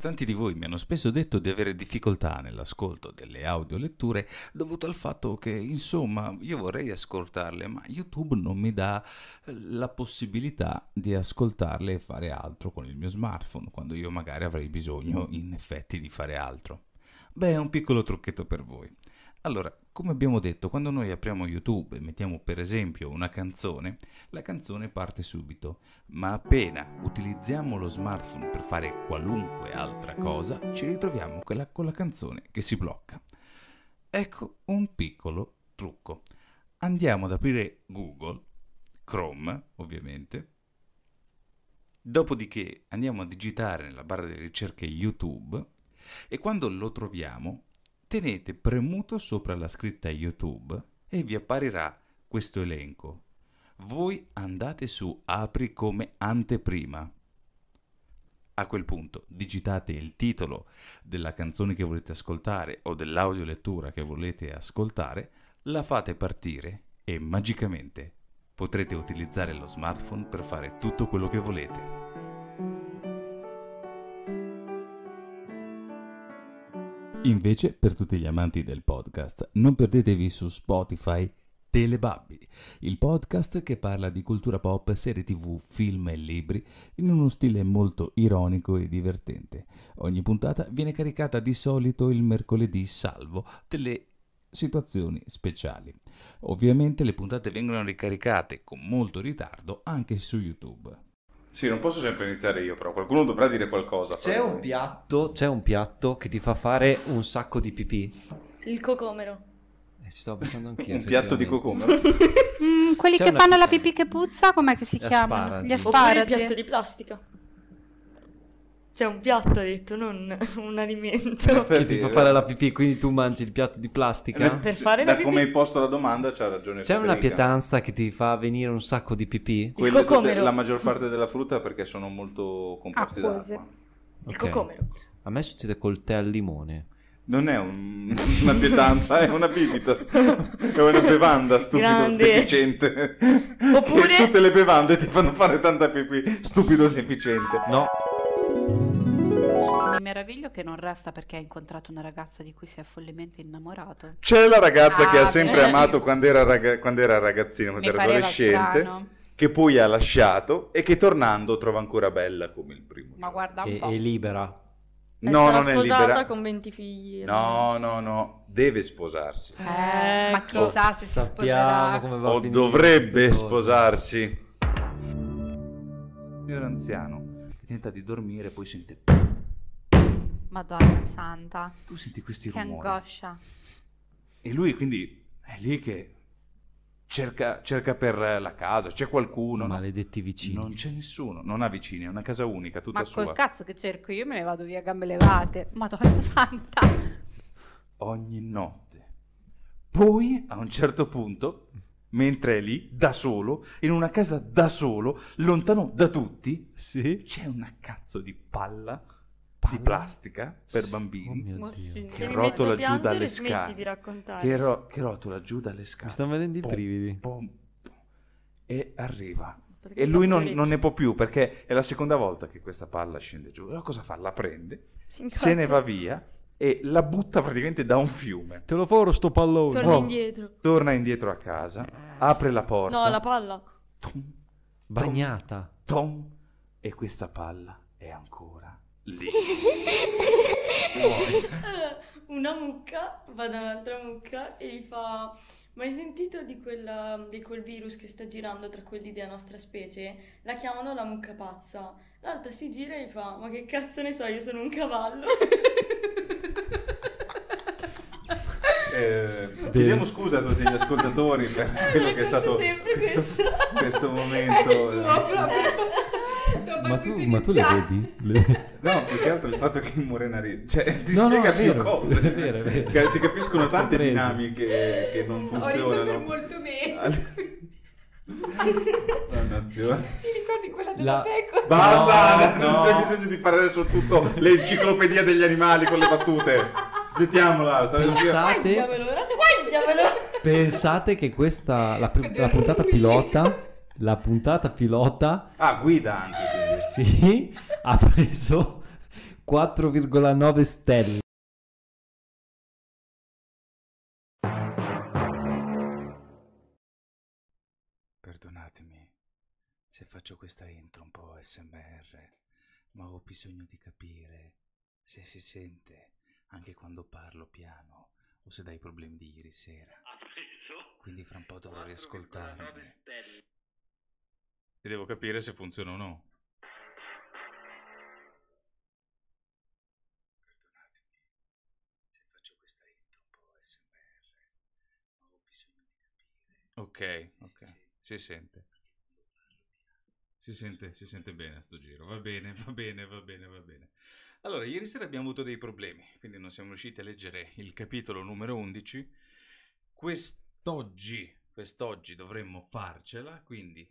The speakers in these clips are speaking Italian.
Tanti di voi mi hanno spesso detto di avere difficoltà nell'ascolto delle audioletture dovuto al fatto che, insomma, io vorrei ascoltarle, ma YouTube non mi dà eh, la possibilità di ascoltarle e fare altro con il mio smartphone, quando io magari avrei bisogno in effetti di fare altro. Beh, è un piccolo trucchetto per voi. Allora, come abbiamo detto, quando noi apriamo YouTube e mettiamo per esempio una canzone, la canzone parte subito, ma appena utilizziamo lo smartphone per fare qualunque altra cosa, ci ritroviamo con la, con la canzone che si blocca. Ecco un piccolo trucco. Andiamo ad aprire Google, Chrome ovviamente, dopodiché andiamo a digitare nella barra delle ricerche YouTube e quando lo troviamo tenete premuto sopra la scritta YouTube e vi apparirà questo elenco. Voi andate su Apri come anteprima. A quel punto digitate il titolo della canzone che volete ascoltare o dell'audiolettura che volete ascoltare, la fate partire e magicamente potrete utilizzare lo smartphone per fare tutto quello che volete. Invece, per tutti gli amanti del podcast, non perdetevi su Spotify Telebabbi, il podcast che parla di cultura pop, serie tv, film e libri in uno stile molto ironico e divertente. Ogni puntata viene caricata di solito il mercoledì salvo delle situazioni speciali. Ovviamente le puntate vengono ricaricate con molto ritardo anche su YouTube. Sì, non posso sempre iniziare io, però qualcuno dovrà dire qualcosa. C'è un, piatto, c'è un piatto che ti fa fare un sacco di pipì? Il cocomero. Eh, ci stavo pensando anch'io. un piatto di cocomero? mm, quelli c'è che fanno pipì. la pipì che puzza, com'è che si chiamano? Gli asparagi. Oppure il piatto di plastica. Cioè un piatto ha detto, non un alimento. Per che ti fa fare la pipì, quindi tu mangi il piatto di plastica? Per fare la pipì. Da come hai posto la domanda c'ha ragione C'è una pietanza che ti fa venire un sacco di pipì? Quello tutte, la maggior parte della frutta perché sono molto composti Acquose. Il okay. cocomero. A me succede col tè al limone. Non è un, una pietanza, è una bibita. È una bevanda stupido, Grande. deficiente. Oppure... Che tutte le bevande ti fanno fare tanta pipì, stupido, deficiente. No. Mi meraviglio che non resta perché ha incontrato una ragazza di cui si è follemente innamorato. C'è la ragazza ah, che ha ah, sempre amato quando era, raga- quando era ragazzino, quando era adolescente. Strano. Che poi ha lasciato e che tornando trova ancora bella come il primo. Ma giorno. guarda un e, po'. È libera. Eh, no, non è libera. sposata con 20 figli. No, no, no, deve sposarsi. Eh, eh ma ecco. chissà se si sposerà. o dovrebbe sposarsi. Il Signor anziano, tenta di dormire, e poi sente Madonna santa. Tu senti questi che rumori. Che angoscia. E lui quindi è lì che cerca, cerca per la casa, c'è qualcuno. Maledetti vicini. Non c'è nessuno, non ha vicini, è una casa unica, tutta Ma sua. Ma col cazzo che cerco io me ne vado via a gambe levate. Madonna santa. Ogni notte. Poi, a un certo punto, mentre è lì, da solo, in una casa da solo, lontano da tutti, sì. c'è una cazzo di palla di plastica per bambini oh che rotola giù dalle scale. Che, ro- che, rotola giù dalle scale. Mi stanno venendo i brividi. Pom, pom, e arriva. Perché e lui non, non, ne può più perché è la seconda volta che questa palla scende giù. Allora cosa fa? La prende, se ne va via e la butta praticamente da un fiume. Te lo foro sto pallone. Torna oh, indietro. Torna indietro a casa, apre la porta. No, la palla. Tom, bagnata. tom, e questa palla è ancora lì. Una mucca va da un'altra mucca e gli fa... Ma hai sentito di, quella, di quel virus che sta girando tra quelli della nostra specie? La chiamano la mucca pazza. L'altra si gira e gli fa: Ma che cazzo ne so, io sono un cavallo. Eh, chiediamo scusa a tutti gli ascoltatori per eh, quello che è stato questo, questo, momento. È tuo, proprio ma tu, ma tu le vedi? Le... No, più che altro il fatto che Morena ride, cioè ti no, spiega no, più vero, cose. È vero, è vero. Che si capiscono tante dinamiche che non funzionano. Ho riso per molto meno. Dannazione. Ti ricordi quella della la... pecora? Basta, no, no. non c'è bisogno di fare adesso tutto l'enciclopedia degli animali con le battute. Aspettiamola. Pensate... Guagliamelo, guagliamelo. Pensate che questa, la, la puntata pilota la puntata pilota... Ah, guida anche. Quindi. Sì, ha preso 4,9 stelle. Perdonatemi se faccio questa intro un po' smr, ma ho bisogno di capire se si sente anche quando parlo piano o se dai problemi di ieri sera. Quindi fra un po' dovrò riascoltarmi e devo capire se funziona o no. Ok, ok, si sente. Si sente, si sente bene a sto giro, va bene, va bene, va bene, va bene. Allora, ieri sera abbiamo avuto dei problemi, quindi non siamo riusciti a leggere il capitolo numero 11. Quest'oggi, quest'oggi dovremmo farcela, quindi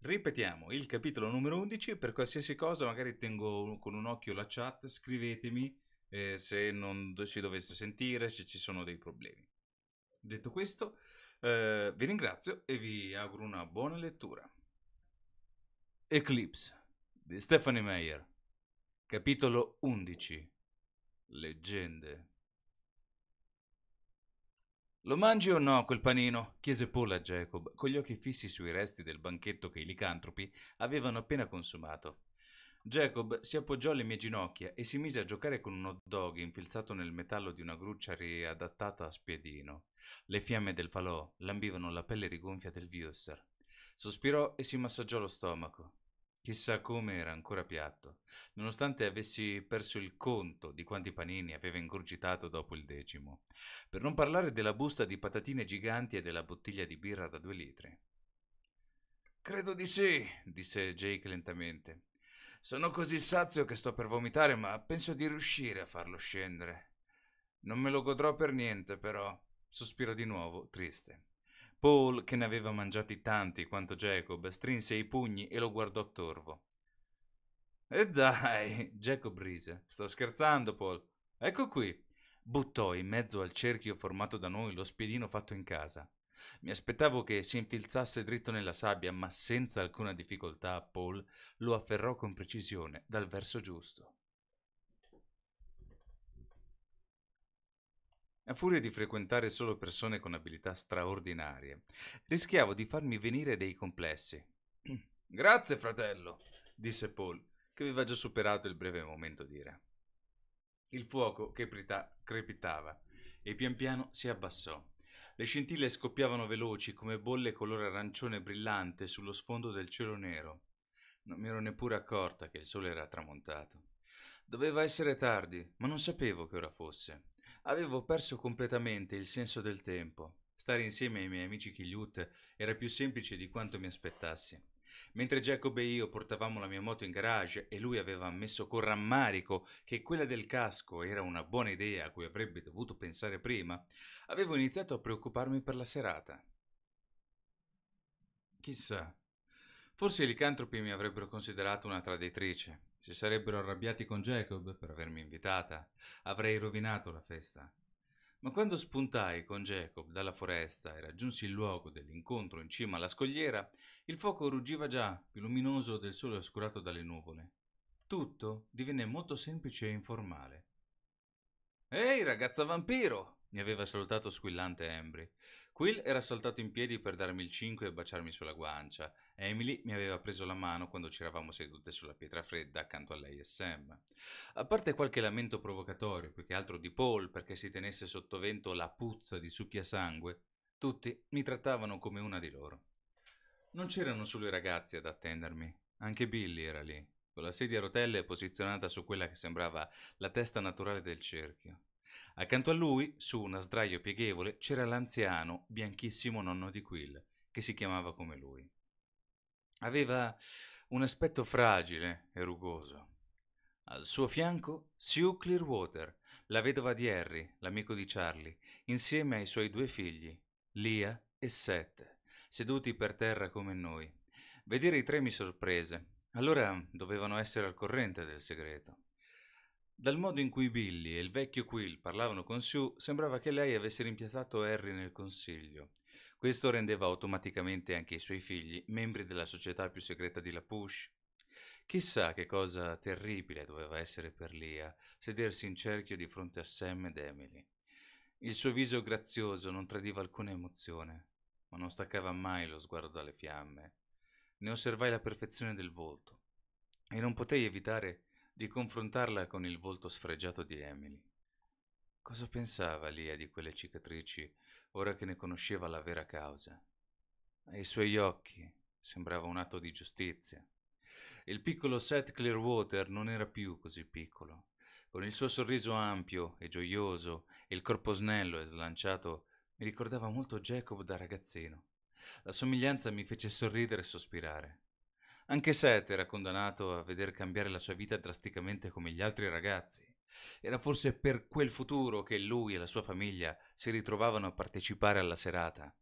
Ripetiamo, il capitolo numero 11, per qualsiasi cosa magari tengo con un occhio la chat, scrivetemi eh, se non si dovesse sentire, se ci sono dei problemi. Detto questo, eh, vi ringrazio e vi auguro una buona lettura. Eclipse di Stephanie Meyer, capitolo 11, Leggende. Lo mangi o no quel panino? chiese Paul a Jacob, con gli occhi fissi sui resti del banchetto che i licantropi avevano appena consumato. Jacob si appoggiò alle mie ginocchia e si mise a giocare con un hot dog infilzato nel metallo di una gruccia riadattata a spiedino. Le fiamme del falò lambivano la pelle rigonfia del Viusser. Sospirò e si massaggiò lo stomaco. Chissà come era ancora piatto, nonostante avessi perso il conto di quanti panini aveva ingurgitato dopo il decimo, per non parlare della busta di patatine giganti e della bottiglia di birra da due litri. Credo di sì, disse Jake lentamente. Sono così sazio che sto per vomitare, ma penso di riuscire a farlo scendere. Non me lo godrò per niente, però, sospirò di nuovo, triste. Paul, che ne aveva mangiati tanti quanto Jacob, strinse i pugni e lo guardò torvo. E dai, Jacob rise. Sto scherzando, Paul. Ecco qui. Buttò in mezzo al cerchio formato da noi lo spiedino fatto in casa. Mi aspettavo che si infilzasse dritto nella sabbia, ma senza alcuna difficoltà Paul lo afferrò con precisione, dal verso giusto. A furia di frequentare solo persone con abilità straordinarie, rischiavo di farmi venire dei complessi. Grazie, fratello, disse Paul, che aveva già superato il breve momento di ira. Il fuoco che prita- crepitava e pian piano si abbassò. Le scintille scoppiavano veloci come bolle color arancione brillante sullo sfondo del cielo nero. Non mi ero neppure accorta che il sole era tramontato. Doveva essere tardi, ma non sapevo che ora fosse. Avevo perso completamente il senso del tempo. Stare insieme ai miei amici Kiliut era più semplice di quanto mi aspettassi. Mentre Jacob e io portavamo la mia moto in garage e lui aveva ammesso con rammarico che quella del casco era una buona idea a cui avrebbe dovuto pensare prima, avevo iniziato a preoccuparmi per la serata. Chissà, forse i licantropi mi avrebbero considerato una traditrice. Si sarebbero arrabbiati con Jacob per avermi invitata. Avrei rovinato la festa. Ma quando spuntai con Jacob dalla foresta e raggiunsi il luogo dell'incontro in cima alla scogliera, il fuoco ruggiva già, più luminoso del sole oscurato dalle nuvole. Tutto divenne molto semplice e informale. Ehi, ragazza vampiro! mi aveva salutato squillante Embry. Quill era saltato in piedi per darmi il 5 e baciarmi sulla guancia. Emily mi aveva preso la mano quando ci eravamo sedute sulla pietra fredda accanto a lei e Sam. A parte qualche lamento provocatorio, più che altro di Paul perché si tenesse sottovento la puzza di sangue, tutti mi trattavano come una di loro. Non c'erano solo i ragazzi ad attendermi, anche Billy era lì, con la sedia a rotelle posizionata su quella che sembrava la testa naturale del cerchio. Accanto a lui, su una sdraio pieghevole, c'era l'anziano, bianchissimo nonno di Quill, che si chiamava come lui. Aveva un aspetto fragile e rugoso. Al suo fianco Sue Clearwater, la vedova di Harry, l'amico di Charlie, insieme ai suoi due figli, Lia e Seth, seduti per terra come noi. Vedere i tre mi sorprese. Allora dovevano essere al corrente del segreto. Dal modo in cui Billy e il vecchio Quill parlavano con Sue, sembrava che lei avesse rimpiazzato Harry nel consiglio. Questo rendeva automaticamente anche i suoi figli membri della società più segreta di La Push. Chissà che cosa terribile doveva essere per Lia sedersi in cerchio di fronte a Sam ed Emily. Il suo viso grazioso non tradiva alcuna emozione, ma non staccava mai lo sguardo dalle fiamme. Ne osservai la perfezione del volto e non potei evitare di confrontarla con il volto sfregiato di Emily. Cosa pensava Lia di quelle cicatrici ora che ne conosceva la vera causa? Ai suoi occhi sembrava un atto di giustizia. Il piccolo Seth Clearwater non era più così piccolo. Con il suo sorriso ampio e gioioso e il corpo snello e slanciato, mi ricordava molto Jacob da ragazzino. La somiglianza mi fece sorridere e sospirare. Anche Seth era condannato a veder cambiare la sua vita drasticamente come gli altri ragazzi. Era forse per quel futuro che lui e la sua famiglia si ritrovavano a partecipare alla serata.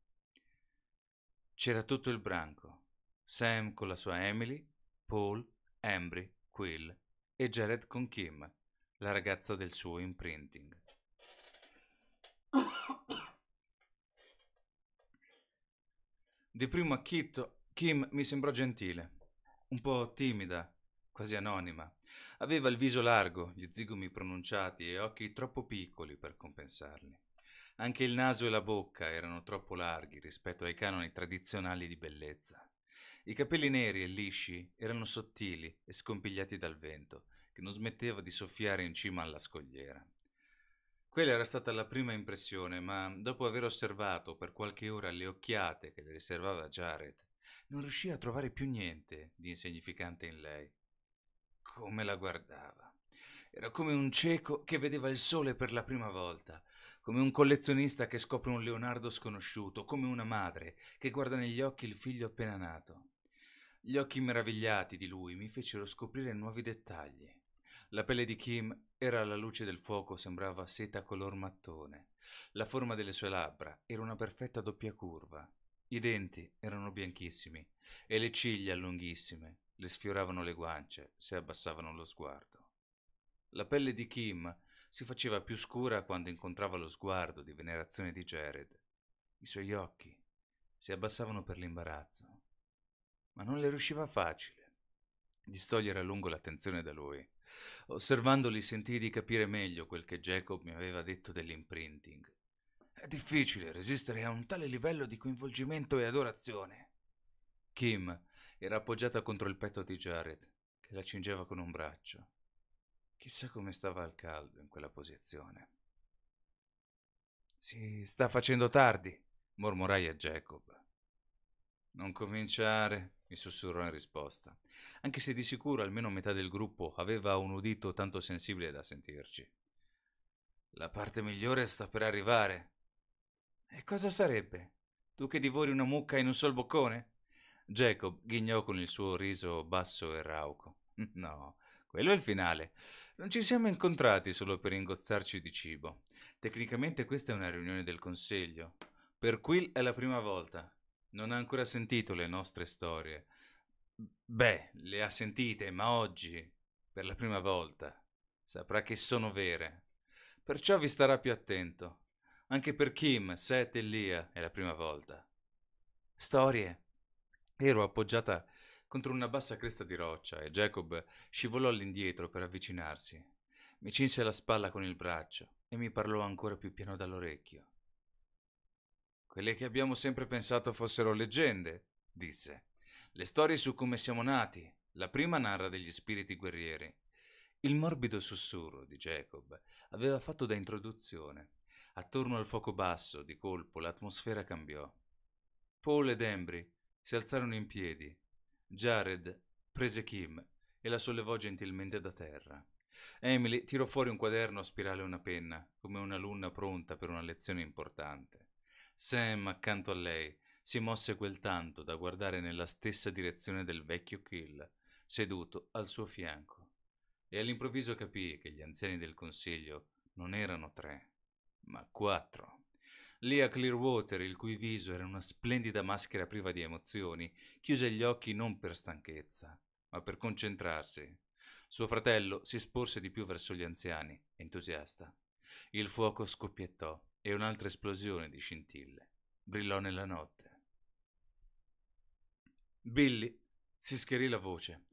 C'era tutto il branco. Sam con la sua Emily, Paul, Ambry, Quill e Jared con Kim, la ragazza del suo imprinting. Di primo Kit, Kim mi sembrò gentile un po' timida, quasi anonima. Aveva il viso largo, gli zigomi pronunciati e occhi troppo piccoli per compensarli. Anche il naso e la bocca erano troppo larghi rispetto ai canoni tradizionali di bellezza. I capelli neri e lisci erano sottili e scompigliati dal vento, che non smetteva di soffiare in cima alla scogliera. Quella era stata la prima impressione, ma dopo aver osservato per qualche ora le occhiate che le riservava Jared, non riuscì a trovare più niente di insignificante in lei. Come la guardava. Era come un cieco che vedeva il sole per la prima volta, come un collezionista che scopre un Leonardo sconosciuto, come una madre che guarda negli occhi il figlio appena nato. Gli occhi meravigliati di lui mi fecero scoprire nuovi dettagli. La pelle di Kim era alla luce del fuoco, sembrava seta color mattone. La forma delle sue labbra era una perfetta doppia curva. I denti erano bianchissimi e le ciglia lunghissime le sfioravano le guance se abbassavano lo sguardo. La pelle di Kim si faceva più scura quando incontrava lo sguardo di venerazione di Jared. I suoi occhi si abbassavano per l'imbarazzo, ma non le riusciva facile distogliere a lungo l'attenzione da lui. Osservandoli sentii di capire meglio quel che Jacob mi aveva detto dell'imprinting difficile resistere a un tale livello di coinvolgimento e adorazione. Kim era appoggiata contro il petto di Jared, che la cingeva con un braccio. Chissà come stava al caldo in quella posizione. Si sta facendo tardi, mormorai a Jacob. Non cominciare, mi sussurrò in risposta, anche se di sicuro almeno metà del gruppo aveva un udito tanto sensibile da sentirci. La parte migliore sta per arrivare, e cosa sarebbe? Tu che divori una mucca in un sol boccone? Jacob ghignò con il suo riso basso e rauco. No, quello è il finale. Non ci siamo incontrati solo per ingozzarci di cibo. Tecnicamente questa è una riunione del consiglio. Per Quill è la prima volta. Non ha ancora sentito le nostre storie. Beh, le ha sentite, ma oggi, per la prima volta, saprà che sono vere. Perciò vi starà più attento. Anche per Kim, Seth e Lia è la prima volta. Storie. Ero appoggiata contro una bassa cresta di roccia e Jacob scivolò all'indietro per avvicinarsi. Mi cinse la spalla con il braccio e mi parlò ancora più piano dall'orecchio. Quelle che abbiamo sempre pensato fossero leggende, disse. Le storie su come siamo nati. La prima narra degli spiriti guerrieri. Il morbido sussurro di Jacob aveva fatto da introduzione. Attorno al fuoco basso, di colpo, l'atmosfera cambiò. Paul ed Embry si alzarono in piedi. Jared prese Kim e la sollevò gentilmente da terra. Emily tirò fuori un quaderno a spirale e una penna, come un'alunna pronta per una lezione importante. Sam, accanto a lei, si mosse quel tanto da guardare nella stessa direzione del vecchio Kill, seduto al suo fianco. E all'improvviso capì che gli anziani del consiglio non erano tre, ma quattro. Lì a Clearwater, il cui viso era una splendida maschera priva di emozioni, chiuse gli occhi non per stanchezza, ma per concentrarsi. Suo fratello si sporse di più verso gli anziani, entusiasta. Il fuoco scoppiettò e un'altra esplosione di scintille brillò nella notte. Billy si scherì la voce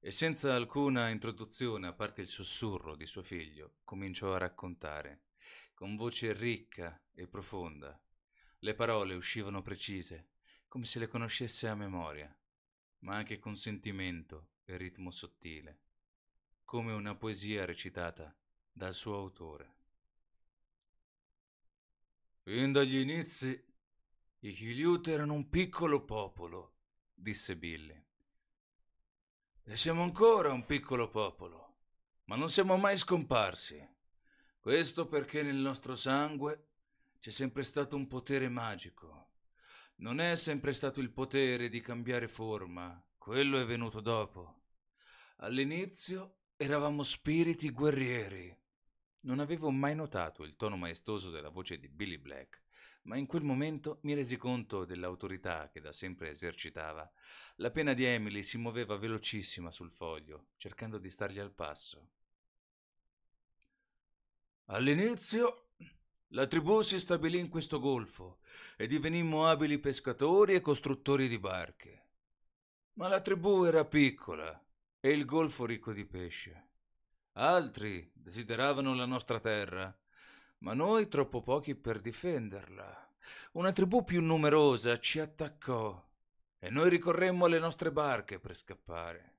e senza alcuna introduzione, a parte il sussurro di suo figlio, cominciò a raccontare con voce ricca e profonda. Le parole uscivano precise, come se le conoscesse a memoria, ma anche con sentimento e ritmo sottile, come una poesia recitata dal suo autore. Fin dagli inizi i Chiliute erano un piccolo popolo, disse Billy. E siamo ancora un piccolo popolo, ma non siamo mai scomparsi. Questo perché nel nostro sangue c'è sempre stato un potere magico. Non è sempre stato il potere di cambiare forma, quello è venuto dopo. All'inizio eravamo spiriti guerrieri. Non avevo mai notato il tono maestoso della voce di Billy Black, ma in quel momento mi resi conto dell'autorità che da sempre esercitava. La penna di Emily si muoveva velocissima sul foglio, cercando di stargli al passo. All'inizio la tribù si stabilì in questo golfo e divenimmo abili pescatori e costruttori di barche. Ma la tribù era piccola e il golfo ricco di pesce. Altri desideravano la nostra terra, ma noi troppo pochi per difenderla. Una tribù più numerosa ci attaccò e noi ricorremmo alle nostre barche per scappare.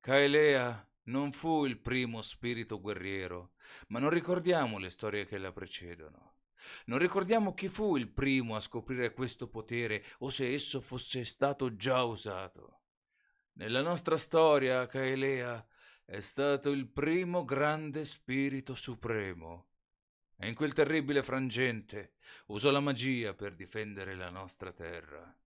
Caelea non fu il primo spirito guerriero, ma non ricordiamo le storie che la precedono. Non ricordiamo chi fu il primo a scoprire questo potere o se esso fosse stato già usato. Nella nostra storia, Caelea è stato il primo grande spirito supremo. E in quel terribile frangente usò la magia per difendere la nostra terra.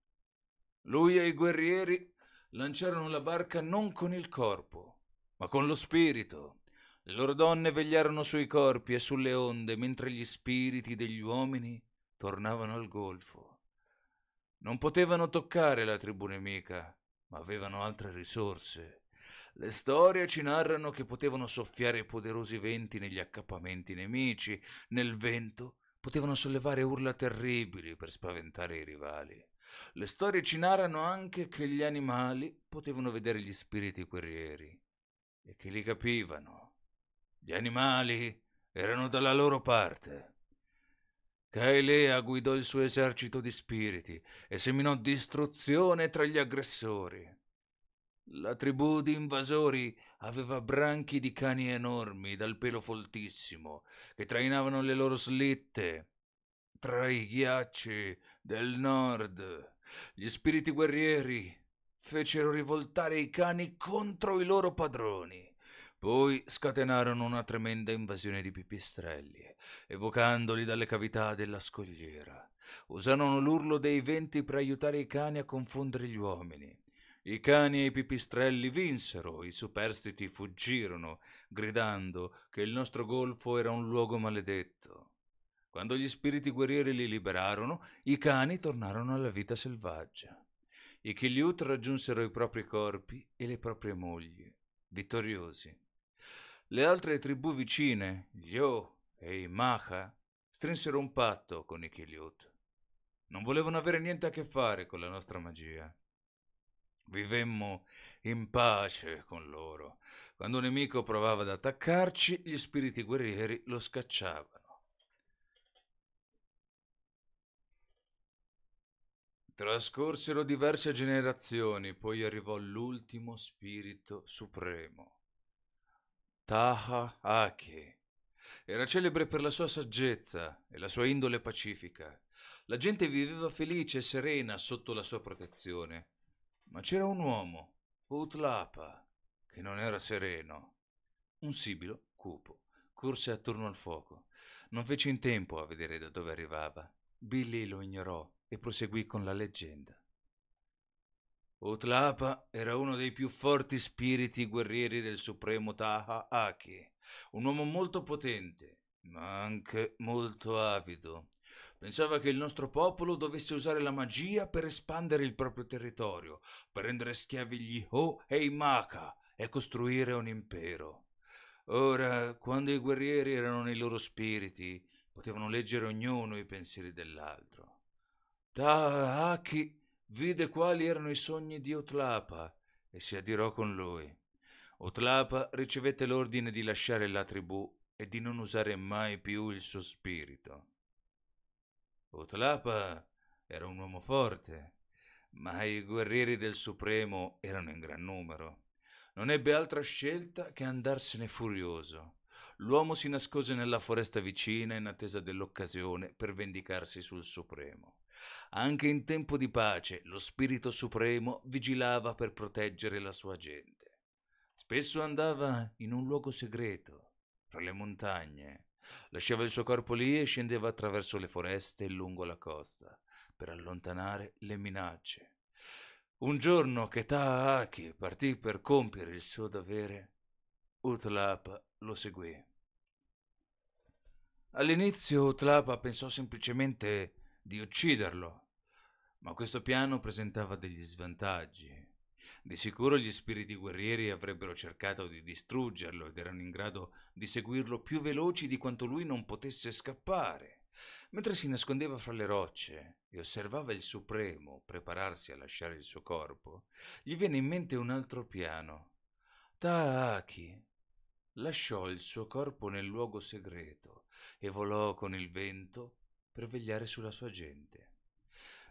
Lui e i guerrieri lanciarono la barca non con il corpo, ma con lo spirito. Le loro donne vegliarono sui corpi e sulle onde, mentre gli spiriti degli uomini tornavano al golfo. Non potevano toccare la tribù nemica, ma avevano altre risorse. Le storie ci narrano che potevano soffiare poderosi venti negli accappamenti nemici, nel vento potevano sollevare urla terribili per spaventare i rivali. Le storie ci narrano anche che gli animali potevano vedere gli spiriti guerrieri e che li capivano. Gli animali erano dalla loro parte. Caelea guidò il suo esercito di spiriti e seminò distruzione tra gli aggressori. La tribù di invasori aveva branchi di cani enormi dal pelo foltissimo che trainavano le loro slitte tra i ghiacci del nord. Gli spiriti guerrieri fecero rivoltare i cani contro i loro padroni. Poi scatenarono una tremenda invasione di pipistrelli, evocandoli dalle cavità della scogliera. Usarono l'urlo dei venti per aiutare i cani a confondere gli uomini. I cani e i pipistrelli vinsero, i superstiti fuggirono, gridando che il nostro golfo era un luogo maledetto. Quando gli spiriti guerrieri li liberarono, i cani tornarono alla vita selvaggia. I Chiliut raggiunsero i propri corpi e le proprie mogli, vittoriosi. Le altre tribù vicine, gli O e i Maha, strinsero un patto con i Chiliut. Non volevano avere niente a che fare con la nostra magia. Vivemmo in pace con loro. Quando un nemico provava ad attaccarci, gli spiriti guerrieri lo scacciavano. Trascorsero diverse generazioni, poi arrivò l'ultimo spirito supremo. Taha Ake era celebre per la sua saggezza e la sua indole pacifica. La gente viveva felice e serena sotto la sua protezione. Ma c'era un uomo, Utlapa, che non era sereno. Un sibilo, cupo, corse attorno al fuoco. Non fece in tempo a vedere da dove arrivava. Billy lo ignorò e proseguì con la leggenda. Utlapa era uno dei più forti spiriti guerrieri del supremo Taha Aki, un uomo molto potente, ma anche molto avido. Pensava che il nostro popolo dovesse usare la magia per espandere il proprio territorio, per rendere schiavi gli Ho e i Maka e costruire un impero. Ora, quando i guerrieri erano nei loro spiriti, potevano leggere ognuno i pensieri dell'altro. Taaki vide quali erano i sogni di Otlapa e si adirò con lui. Otlapa ricevette l'ordine di lasciare la tribù e di non usare mai più il suo spirito. Otlapa era un uomo forte, ma i guerrieri del Supremo erano in gran numero. Non ebbe altra scelta che andarsene furioso. L'uomo si nascose nella foresta vicina in attesa dell'occasione per vendicarsi sul Supremo. Anche in tempo di pace lo Spirito Supremo vigilava per proteggere la sua gente. Spesso andava in un luogo segreto, tra le montagne, lasciava il suo corpo lì e scendeva attraverso le foreste e lungo la costa, per allontanare le minacce. Un giorno che Taaki partì per compiere il suo dovere, Utlap lo seguì. All'inizio Utlapa pensò semplicemente di ucciderlo, ma questo piano presentava degli svantaggi. Di sicuro gli spiriti guerrieri avrebbero cercato di distruggerlo ed erano in grado di seguirlo più veloci di quanto lui non potesse scappare. Mentre si nascondeva fra le rocce e osservava il Supremo prepararsi a lasciare il suo corpo, gli venne in mente un altro piano. Taaki lasciò il suo corpo nel luogo segreto e volò con il vento per vegliare sulla sua gente.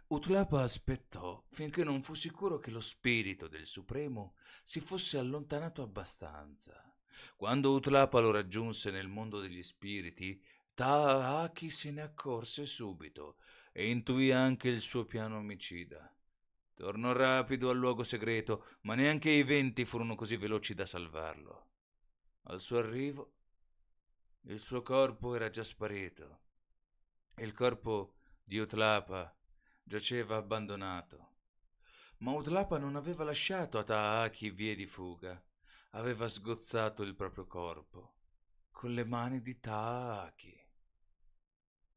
Utlapa aspettò finché non fu sicuro che lo spirito del Supremo si fosse allontanato abbastanza. Quando Utlapa lo raggiunse nel mondo degli spiriti, Taaki se ne accorse subito e intuì anche il suo piano omicida. Tornò rapido al luogo segreto, ma neanche i venti furono così veloci da salvarlo. Al suo arrivo, il suo corpo era già sparito il corpo di Utlapa giaceva abbandonato. Ma Utlapa non aveva lasciato a Taaki vie di fuga, aveva sgozzato il proprio corpo con le mani di Taaki.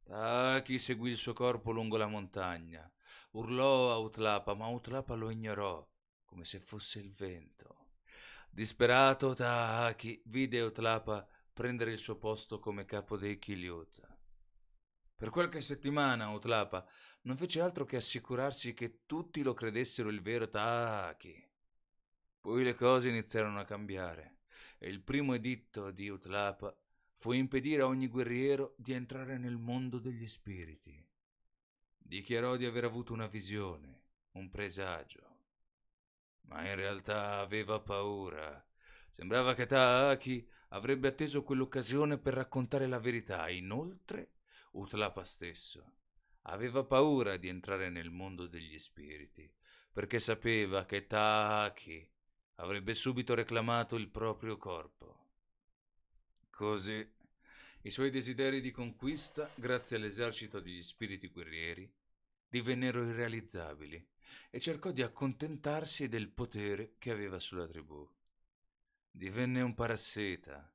Taaki seguì il suo corpo lungo la montagna, urlò a Utlapa, ma Utlapa lo ignorò come se fosse il vento. Disperato, Taaki vide Utlapa prendere il suo posto come capo dei Kiliut. Per qualche settimana Utlapa non fece altro che assicurarsi che tutti lo credessero il vero Taaki. Poi le cose iniziarono a cambiare e il primo editto di Utlapa fu impedire a ogni guerriero di entrare nel mondo degli spiriti. Dichiarò di aver avuto una visione, un presagio, ma in realtà aveva paura. Sembrava che Taaki avrebbe atteso quell'occasione per raccontare la verità, inoltre Utlapa stesso aveva paura di entrare nel mondo degli spiriti, perché sapeva che Taaki avrebbe subito reclamato il proprio corpo. Così i suoi desideri di conquista, grazie all'esercito degli spiriti guerrieri, divennero irrealizzabili e cercò di accontentarsi del potere che aveva sulla tribù. Divenne un parassita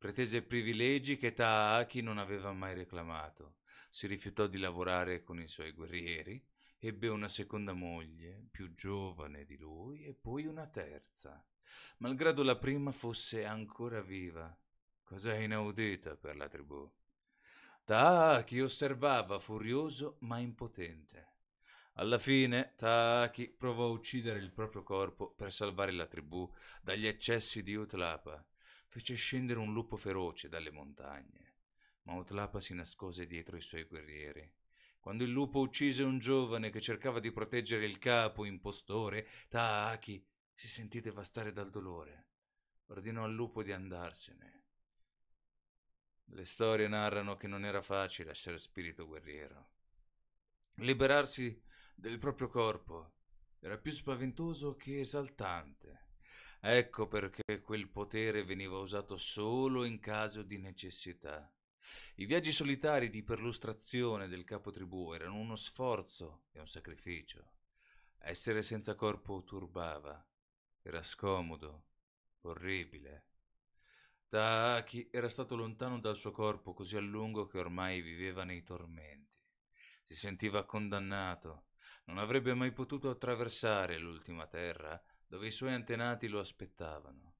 Pretese privilegi che Taaki non aveva mai reclamato. Si rifiutò di lavorare con i suoi guerrieri, ebbe una seconda moglie, più giovane di lui, e poi una terza, malgrado la prima fosse ancora viva, cosa inaudita per la tribù. Taaki osservava furioso ma impotente. Alla fine Taaki provò a uccidere il proprio corpo per salvare la tribù dagli eccessi di Utlapa, fece scendere un lupo feroce dalle montagne. Mautlapa si nascose dietro i suoi guerrieri. Quando il lupo uccise un giovane che cercava di proteggere il capo impostore, Taaki si sentì devastare dal dolore. Ordinò al lupo di andarsene. Le storie narrano che non era facile essere spirito guerriero. Liberarsi del proprio corpo era più spaventoso che esaltante. Ecco perché quel potere veniva usato solo in caso di necessità. I viaggi solitari di perlustrazione del capotribù erano uno sforzo e un sacrificio. Essere senza corpo turbava. Era scomodo, orribile. Taaki era stato lontano dal suo corpo così a lungo che ormai viveva nei tormenti. Si sentiva condannato. Non avrebbe mai potuto attraversare l'ultima terra dove i suoi antenati lo aspettavano.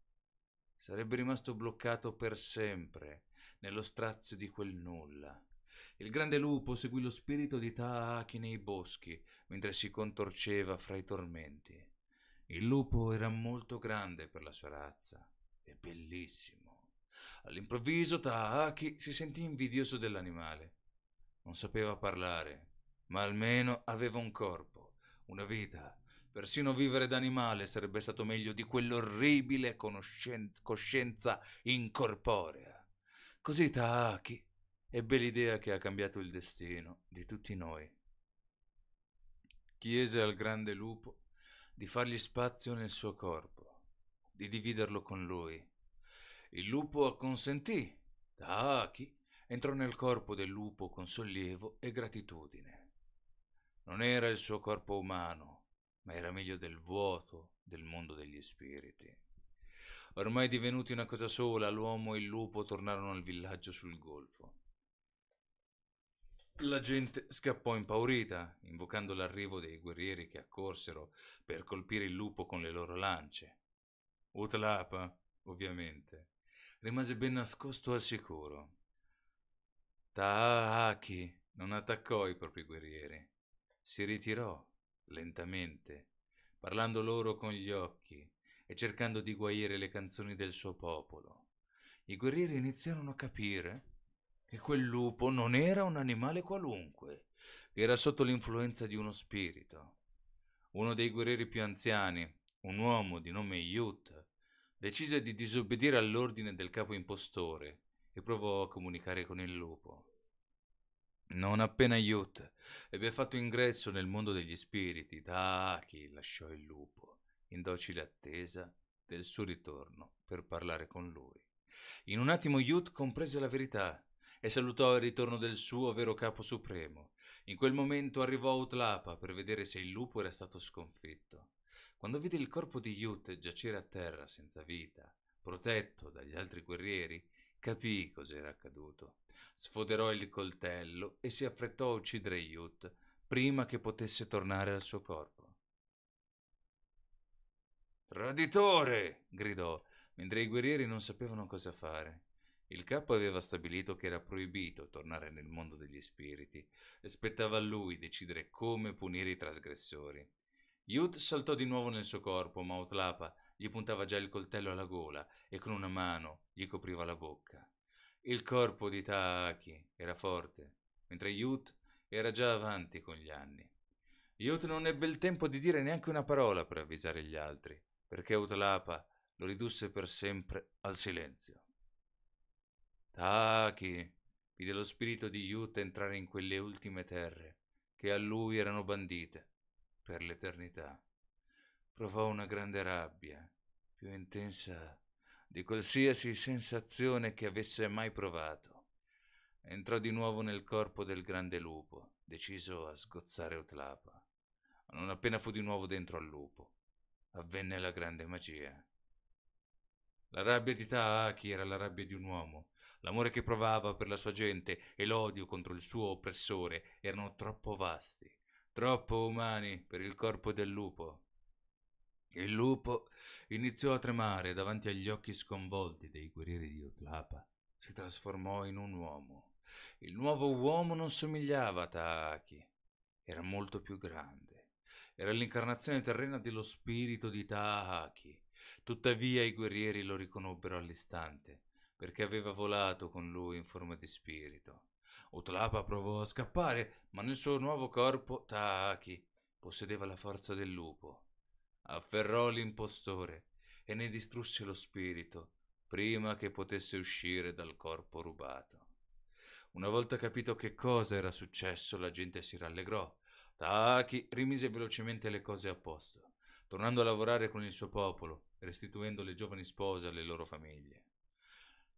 Sarebbe rimasto bloccato per sempre nello strazio di quel nulla. Il grande lupo seguì lo spirito di Taaki nei boschi, mentre si contorceva fra i tormenti. Il lupo era molto grande per la sua razza e bellissimo. All'improvviso Taaki si sentì invidioso dell'animale. Non sapeva parlare, ma almeno aveva un corpo, una vita Persino vivere d'animale sarebbe stato meglio di quell'orribile conoscen- coscienza incorporea. Così Taaki ebbe l'idea che ha cambiato il destino di tutti noi. Chiese al grande lupo di fargli spazio nel suo corpo, di dividerlo con lui. Il lupo acconsentì. Taaki entrò nel corpo del lupo con sollievo e gratitudine. Non era il suo corpo umano, ma era meglio del vuoto del mondo degli spiriti. Ormai divenuti una cosa sola, l'uomo e il lupo tornarono al villaggio sul golfo. La gente scappò impaurita, invocando l'arrivo dei guerrieri che accorsero per colpire il lupo con le loro lance. Utlapa, ovviamente, rimase ben nascosto al sicuro. Taaki non attaccò i propri guerrieri, si ritirò lentamente, parlando loro con gli occhi e cercando di guaire le canzoni del suo popolo. I guerrieri iniziarono a capire che quel lupo non era un animale qualunque, era sotto l'influenza di uno spirito. Uno dei guerrieri più anziani, un uomo di nome Yut, decise di disobbedire all'ordine del capo impostore e provò a comunicare con il lupo. Non appena Yut ebbe fatto ingresso nel mondo degli spiriti, Taki lasciò il lupo, in docile attesa del suo ritorno per parlare con lui. In un attimo Yut comprese la verità e salutò il ritorno del suo vero capo supremo. In quel momento arrivò Utlapa per vedere se il lupo era stato sconfitto. Quando vide il corpo di Yut giacere a terra senza vita, protetto dagli altri guerrieri, Capì cos'era accaduto. Sfoderò il coltello e si affrettò a uccidere Yut prima che potesse tornare al suo corpo. Traditore! gridò, mentre i guerrieri non sapevano cosa fare. Il capo aveva stabilito che era proibito tornare nel mondo degli spiriti e spettava a lui decidere come punire i trasgressori. Yut saltò di nuovo nel suo corpo, ma Utlapa gli puntava già il coltello alla gola e con una mano gli copriva la bocca. Il corpo di Taaki era forte, mentre Yut era già avanti con gli anni. Yut non ebbe il tempo di dire neanche una parola per avvisare gli altri, perché Utlapa lo ridusse per sempre al silenzio. Taaki vide lo spirito di Yut entrare in quelle ultime terre che a lui erano bandite per l'eternità provò una grande rabbia, più intensa di qualsiasi sensazione che avesse mai provato. Entrò di nuovo nel corpo del grande lupo, deciso a sgozzare Utlapa. Ma non appena fu di nuovo dentro al lupo, avvenne la grande magia. La rabbia di Taaki era la rabbia di un uomo. L'amore che provava per la sua gente e l'odio contro il suo oppressore erano troppo vasti, troppo umani per il corpo del lupo. Il lupo iniziò a tremare davanti agli occhi sconvolti dei guerrieri di Utlapa. Si trasformò in un uomo. Il nuovo uomo non somigliava a Taaki. Era molto più grande. Era l'incarnazione terrena dello spirito di Taaki. Tuttavia i guerrieri lo riconobbero all'istante, perché aveva volato con lui in forma di spirito. Utlapa provò a scappare, ma nel suo nuovo corpo Taaki possedeva la forza del lupo afferrò l'impostore e ne distrusse lo spirito prima che potesse uscire dal corpo rubato. Una volta capito che cosa era successo, la gente si rallegrò. Taki rimise velocemente le cose a posto, tornando a lavorare con il suo popolo, restituendo le giovani spose alle loro famiglie.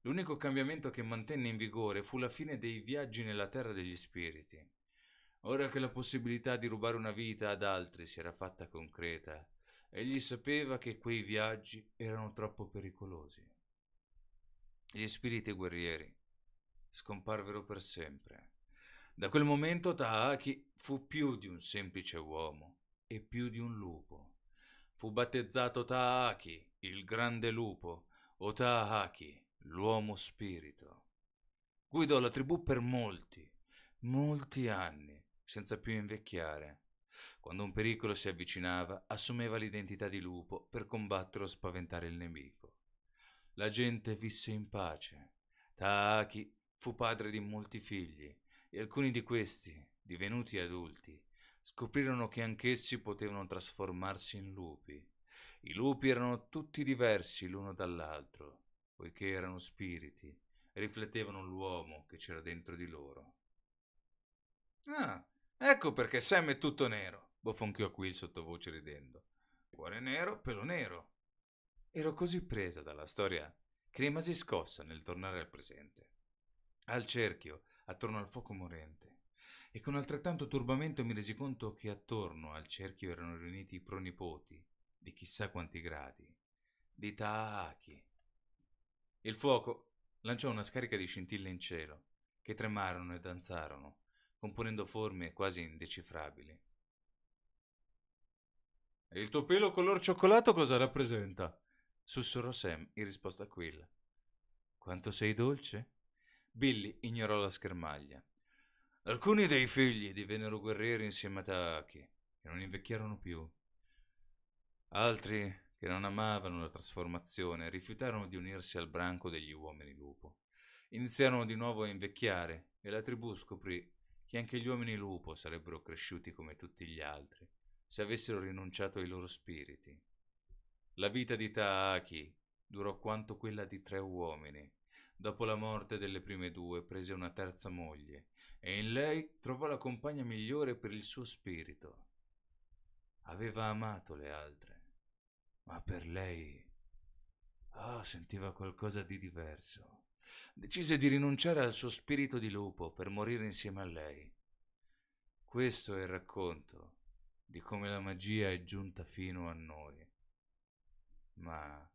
L'unico cambiamento che mantenne in vigore fu la fine dei viaggi nella terra degli spiriti. Ora che la possibilità di rubare una vita ad altri si era fatta concreta, Egli sapeva che quei viaggi erano troppo pericolosi. Gli spiriti guerrieri scomparvero per sempre. Da quel momento Taaki fu più di un semplice uomo e più di un lupo. Fu battezzato Taaki, il grande lupo, o Taaki, l'uomo spirito. Guidò la tribù per molti, molti anni, senza più invecchiare. Quando un pericolo si avvicinava, assumeva l'identità di lupo per combattere o spaventare il nemico. La gente visse in pace. Taaki fu padre di molti figli e alcuni di questi, divenuti adulti, scoprirono che anch'essi potevano trasformarsi in lupi. I lupi erano tutti diversi l'uno dall'altro, poiché erano spiriti e riflettevano l'uomo che c'era dentro di loro. Ah, ecco perché Sam è tutto nero bofonchiò qui il sottovoce ridendo. Cuore nero, pelo nero. Ero così presa dalla storia che rimasi scossa nel tornare al presente. Al cerchio, attorno al fuoco morente. E con altrettanto turbamento mi resi conto che attorno al cerchio erano riuniti i pronipoti di chissà quanti gradi, di Taaki. Il fuoco lanciò una scarica di scintille in cielo, che tremarono e danzarono, componendo forme quasi indecifrabili. Il tuo pelo color cioccolato cosa rappresenta? sussurrò Sam in risposta a Quill. Quanto sei dolce? Billy ignorò la schermaglia. Alcuni dei figli divennero guerrieri insieme a Taki e non invecchiarono più. Altri, che non amavano la trasformazione, rifiutarono di unirsi al branco degli uomini lupo. Iniziarono di nuovo a invecchiare e la tribù scoprì che anche gli uomini lupo sarebbero cresciuti come tutti gli altri se avessero rinunciato ai loro spiriti. La vita di Taaki durò quanto quella di tre uomini. Dopo la morte delle prime due prese una terza moglie e in lei trovò la compagna migliore per il suo spirito. Aveva amato le altre, ma per lei oh, sentiva qualcosa di diverso. Decise di rinunciare al suo spirito di lupo per morire insieme a lei. Questo è il racconto di come la magia è giunta fino a noi. Ma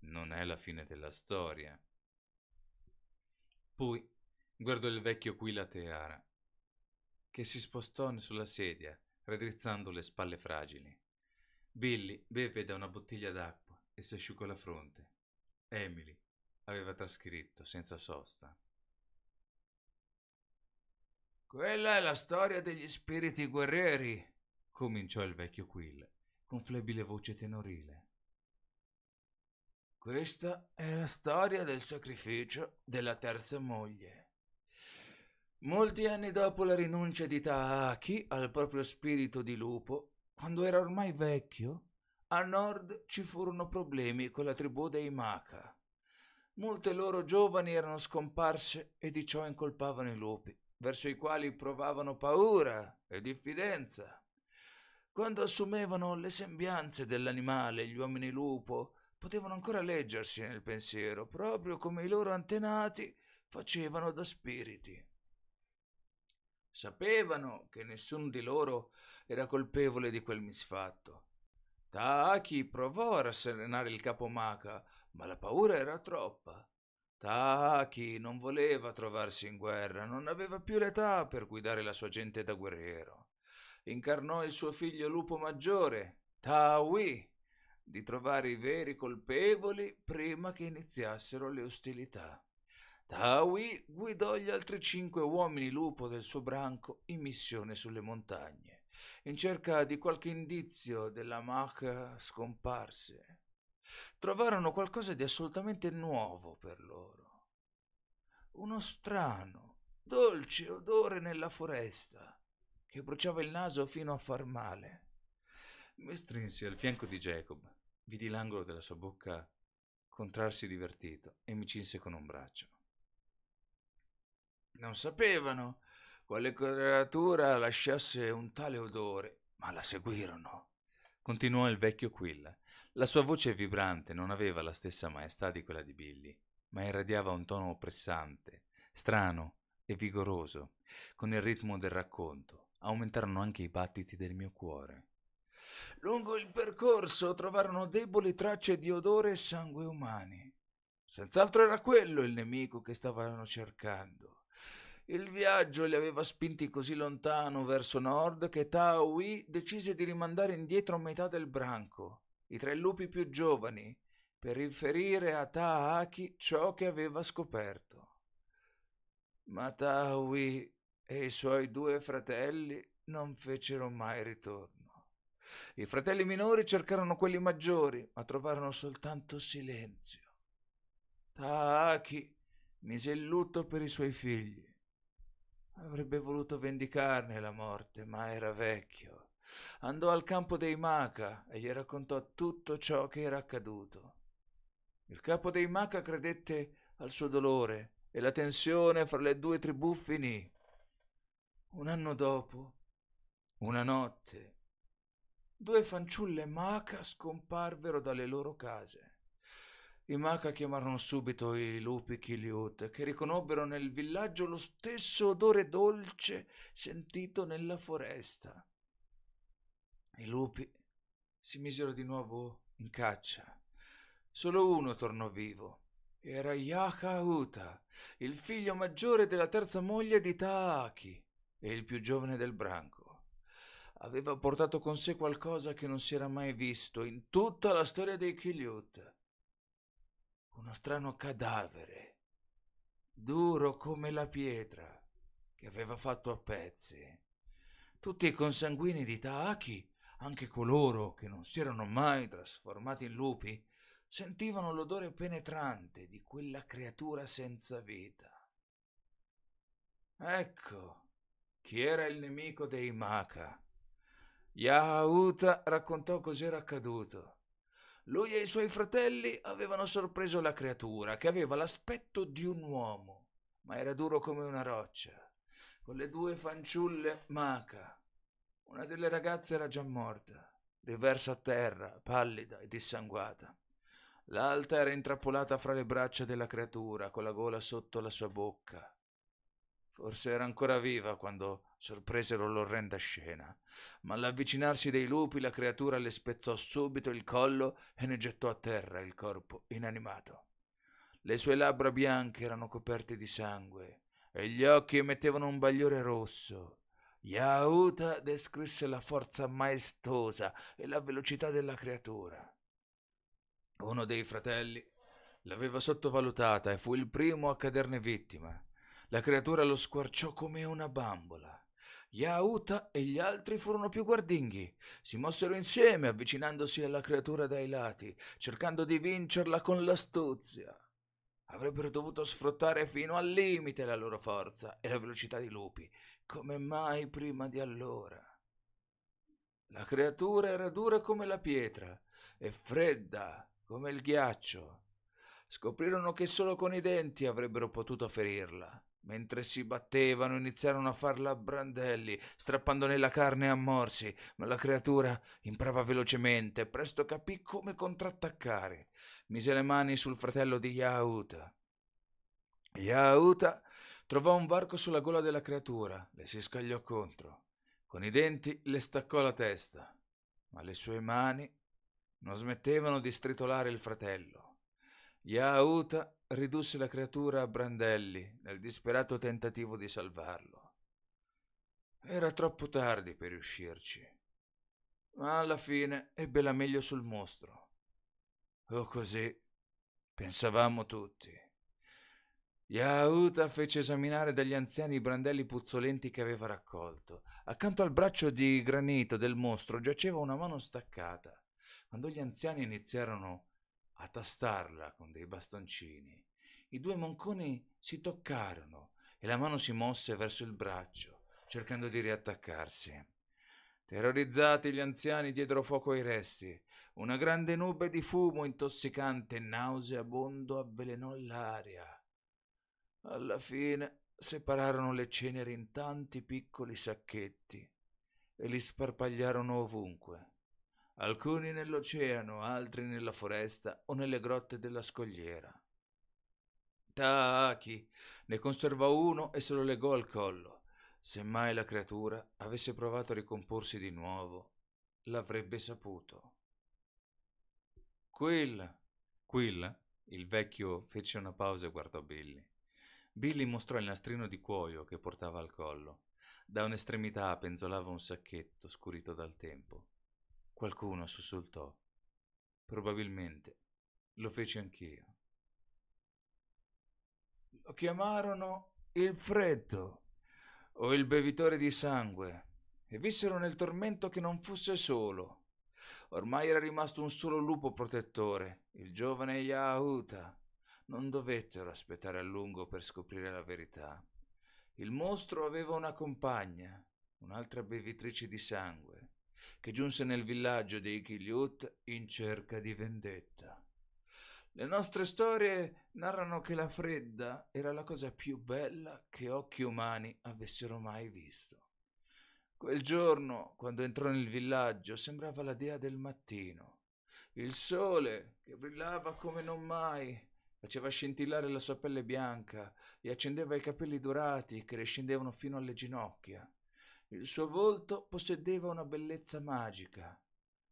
non è la fine della storia. Poi guardò il vecchio qui Quila Teara, che si spostò sulla sedia, raddrizzando le spalle fragili. Billy beve da una bottiglia d'acqua e si asciugò la fronte. Emily aveva trascritto senza sosta. Quella è la storia degli spiriti guerrieri, cominciò il vecchio Quill, con flebile voce tenorile. Questa è la storia del sacrificio della terza moglie. Molti anni dopo la rinuncia di Taaki al proprio spirito di lupo, quando era ormai vecchio, a nord ci furono problemi con la tribù dei Maka. Molte loro giovani erano scomparse e di ciò incolpavano i lupi, verso i quali provavano paura e diffidenza. Quando assumevano le sembianze dell'animale, gli uomini lupo potevano ancora leggersi nel pensiero, proprio come i loro antenati facevano da spiriti. Sapevano che nessuno di loro era colpevole di quel misfatto. Taaki provò a rasserenare il capo Maka, ma la paura era troppa. Taaki non voleva trovarsi in guerra, non aveva più l'età per guidare la sua gente da guerriero incarnò il suo figlio lupo maggiore, Tawi, di trovare i veri colpevoli prima che iniziassero le ostilità. Tawi guidò gli altri cinque uomini lupo del suo branco in missione sulle montagne, in cerca di qualche indizio della maca scomparse. Trovarono qualcosa di assolutamente nuovo per loro. Uno strano, dolce odore nella foresta, gli bruciava il naso fino a far male. Mi strinsi al fianco di Jacob, vidi l'angolo della sua bocca contrarsi divertito e mi cinse con un braccio. Non sapevano quale creatura lasciasse un tale odore, ma la seguirono. Continuò il vecchio Quill. La sua voce vibrante non aveva la stessa maestà di quella di Billy, ma irradiava un tono oppressante, strano e vigoroso, con il ritmo del racconto aumentarono anche i battiti del mio cuore. Lungo il percorso trovarono deboli tracce di odore e sangue umani. Senz'altro era quello il nemico che stavano cercando. Il viaggio li aveva spinti così lontano verso nord che Taui decise di rimandare indietro metà del branco, i tre lupi più giovani, per riferire a Taaki ciò che aveva scoperto. Ma Taui e i suoi due fratelli non fecero mai ritorno. I fratelli minori cercarono quelli maggiori, ma trovarono soltanto silenzio. Taaki mise il lutto per i suoi figli. Avrebbe voluto vendicarne la morte, ma era vecchio. Andò al campo dei Maka e gli raccontò tutto ciò che era accaduto. Il capo dei Maka credette al suo dolore e la tensione fra le due tribù finì. Un anno dopo, una notte, due fanciulle maca scomparvero dalle loro case. I maca chiamarono subito i lupi Kiliut, che riconobbero nel villaggio lo stesso odore dolce sentito nella foresta. I lupi si misero di nuovo in caccia. Solo uno tornò vivo. Era Yaka Uta, il figlio maggiore della terza moglie di Taaki e il più giovane del branco. Aveva portato con sé qualcosa che non si era mai visto in tutta la storia dei Chiliut. Uno strano cadavere, duro come la pietra, che aveva fatto a pezzi. Tutti i consanguini di Taaki, anche coloro che non si erano mai trasformati in lupi, sentivano l'odore penetrante di quella creatura senza vita. Ecco, chi era il nemico dei Maka. Yahuta raccontò cos'era accaduto. Lui e i suoi fratelli avevano sorpreso la creatura, che aveva l'aspetto di un uomo, ma era duro come una roccia, con le due fanciulle Maka. Una delle ragazze era già morta, riversa a terra, pallida e dissanguata. L'altra era intrappolata fra le braccia della creatura, con la gola sotto la sua bocca. Forse era ancora viva quando sorpresero l'orrenda scena, ma all'avvicinarsi dei lupi la creatura le spezzò subito il collo e ne gettò a terra il corpo inanimato. Le sue labbra bianche erano coperte di sangue e gli occhi emettevano un bagliore rosso. Yahuta descrisse la forza maestosa e la velocità della creatura. Uno dei fratelli l'aveva sottovalutata e fu il primo a caderne vittima. La creatura lo squarciò come una bambola. Yauta e gli altri furono più guardinghi. Si mossero insieme, avvicinandosi alla creatura dai lati, cercando di vincerla con l'astuzia. Avrebbero dovuto sfruttare fino al limite la loro forza e la velocità di lupi, come mai prima di allora. La creatura era dura come la pietra e fredda come il ghiaccio. Scoprirono che solo con i denti avrebbero potuto ferirla Mentre si battevano iniziarono a farla a brandelli, strappandone la carne a morsi, ma la creatura imparava velocemente e presto capì come contrattaccare. Mise le mani sul fratello di Yahuta. Yahuta trovò un varco sulla gola della creatura, le si scagliò contro. Con i denti le staccò la testa, ma le sue mani non smettevano di stritolare il fratello. Yahuta ridusse la creatura a brandelli nel disperato tentativo di salvarlo. Era troppo tardi per riuscirci, ma alla fine ebbe la meglio sul mostro. O così pensavamo tutti. Yahuta fece esaminare dagli anziani i brandelli puzzolenti che aveva raccolto. Accanto al braccio di granito del mostro giaceva una mano staccata. Quando gli anziani iniziarono a a tastarla con dei bastoncini. I due monconi si toccarono e la mano si mosse verso il braccio, cercando di riattaccarsi. Terrorizzati gli anziani diedero fuoco ai resti. Una grande nube di fumo intossicante e nauseabondo avvelenò l'aria. Alla fine separarono le ceneri in tanti piccoli sacchetti e li sparpagliarono ovunque alcuni nell'oceano, altri nella foresta o nelle grotte della scogliera. Tachi ne conservò uno e se lo legò al collo. Se mai la creatura avesse provato a ricomporsi di nuovo, l'avrebbe saputo. Quill, Quill, il vecchio fece una pausa e guardò Billy. Billy mostrò il nastrino di cuoio che portava al collo. Da un'estremità penzolava un sacchetto scurito dal tempo. Qualcuno sussultò. Probabilmente lo feci anch'io. Lo chiamarono il freddo o il bevitore di sangue e vissero nel tormento che non fosse solo. Ormai era rimasto un solo lupo protettore, il giovane Yahuta. Non dovettero aspettare a lungo per scoprire la verità. Il mostro aveva una compagna, un'altra bevitrice di sangue, che giunse nel villaggio dei Kiliut in cerca di vendetta. Le nostre storie narrano che la fredda era la cosa più bella che occhi umani avessero mai visto. Quel giorno, quando entrò nel villaggio, sembrava la dea del mattino. Il sole, che brillava come non mai, faceva scintillare la sua pelle bianca e accendeva i capelli dorati che le scendevano fino alle ginocchia. Il suo volto possedeva una bellezza magica.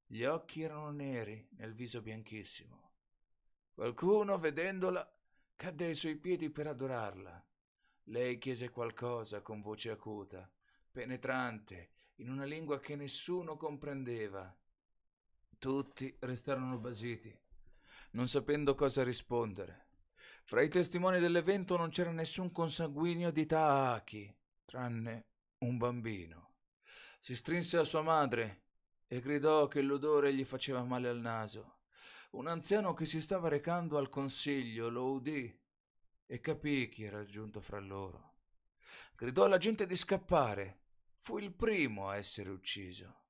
Gli occhi erano neri nel viso bianchissimo. Qualcuno, vedendola, cadde ai suoi piedi per adorarla. Lei chiese qualcosa con voce acuta, penetrante, in una lingua che nessuno comprendeva. Tutti restarono basiti, non sapendo cosa rispondere. Fra i testimoni dell'evento non c'era nessun consanguinio di Taaki, tranne un bambino. Si strinse a sua madre e gridò che l'odore gli faceva male al naso. Un anziano che si stava recando al consiglio lo udì e capì chi era giunto fra loro. Gridò alla gente di scappare. Fu il primo a essere ucciso.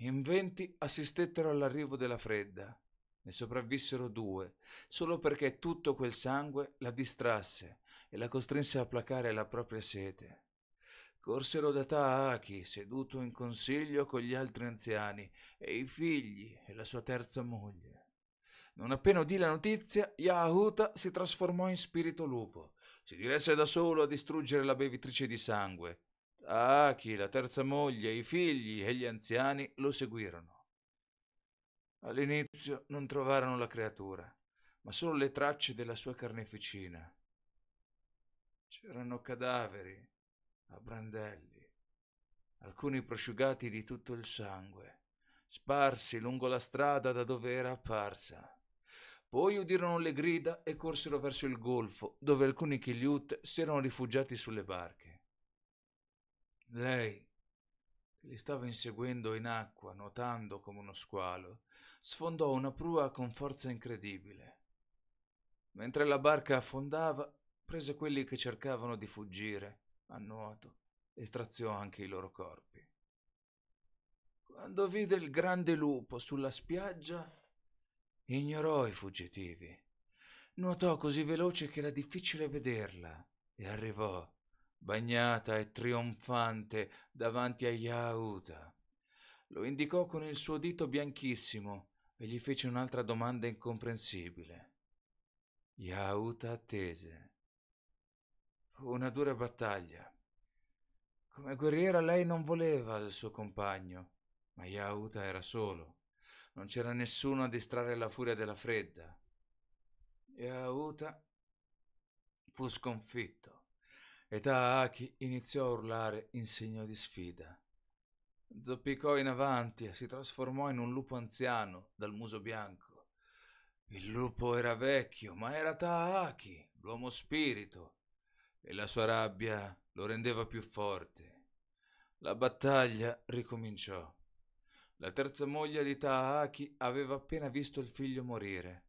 In venti assistettero all'arrivo della fredda. Ne sopravvissero due, solo perché tutto quel sangue la distrasse e la costrinse a placare la propria sete. Corsero da Taaki, seduto in consiglio con gli altri anziani, e i figli e la sua terza moglie. Non appena udì la notizia, Yahuta si trasformò in spirito lupo. Si diresse da solo a distruggere la bevitrice di sangue. Taaki, la terza moglie, i figli e gli anziani lo seguirono. All'inizio non trovarono la creatura, ma solo le tracce della sua carneficina. C'erano cadaveri, a brandelli, alcuni prosciugati di tutto il sangue, sparsi lungo la strada da dove era apparsa. Poi udirono le grida e corsero verso il golfo, dove alcuni Kiliut si erano rifugiati sulle barche. Lei, che li stava inseguendo in acqua, nuotando come uno squalo, sfondò una prua con forza incredibile. Mentre la barca affondava, prese quelli che cercavano di fuggire a nuoto e straziò anche i loro corpi. Quando vide il grande lupo sulla spiaggia, ignorò i fuggitivi. Nuotò così veloce che era difficile vederla e arrivò, bagnata e trionfante, davanti a Yahuda. Lo indicò con il suo dito bianchissimo e gli fece un'altra domanda incomprensibile. Yahuta attese una dura battaglia. Come guerriera lei non voleva il suo compagno, ma Yauta era solo. Non c'era nessuno a distrarre la furia della fredda. Yauta fu sconfitto e Taaki iniziò a urlare in segno di sfida. Zoppicò in avanti e si trasformò in un lupo anziano dal muso bianco. Il lupo era vecchio, ma era Taaki, l'uomo spirito, e la sua rabbia lo rendeva più forte. La battaglia ricominciò. La terza moglie di Taaki aveva appena visto il figlio morire.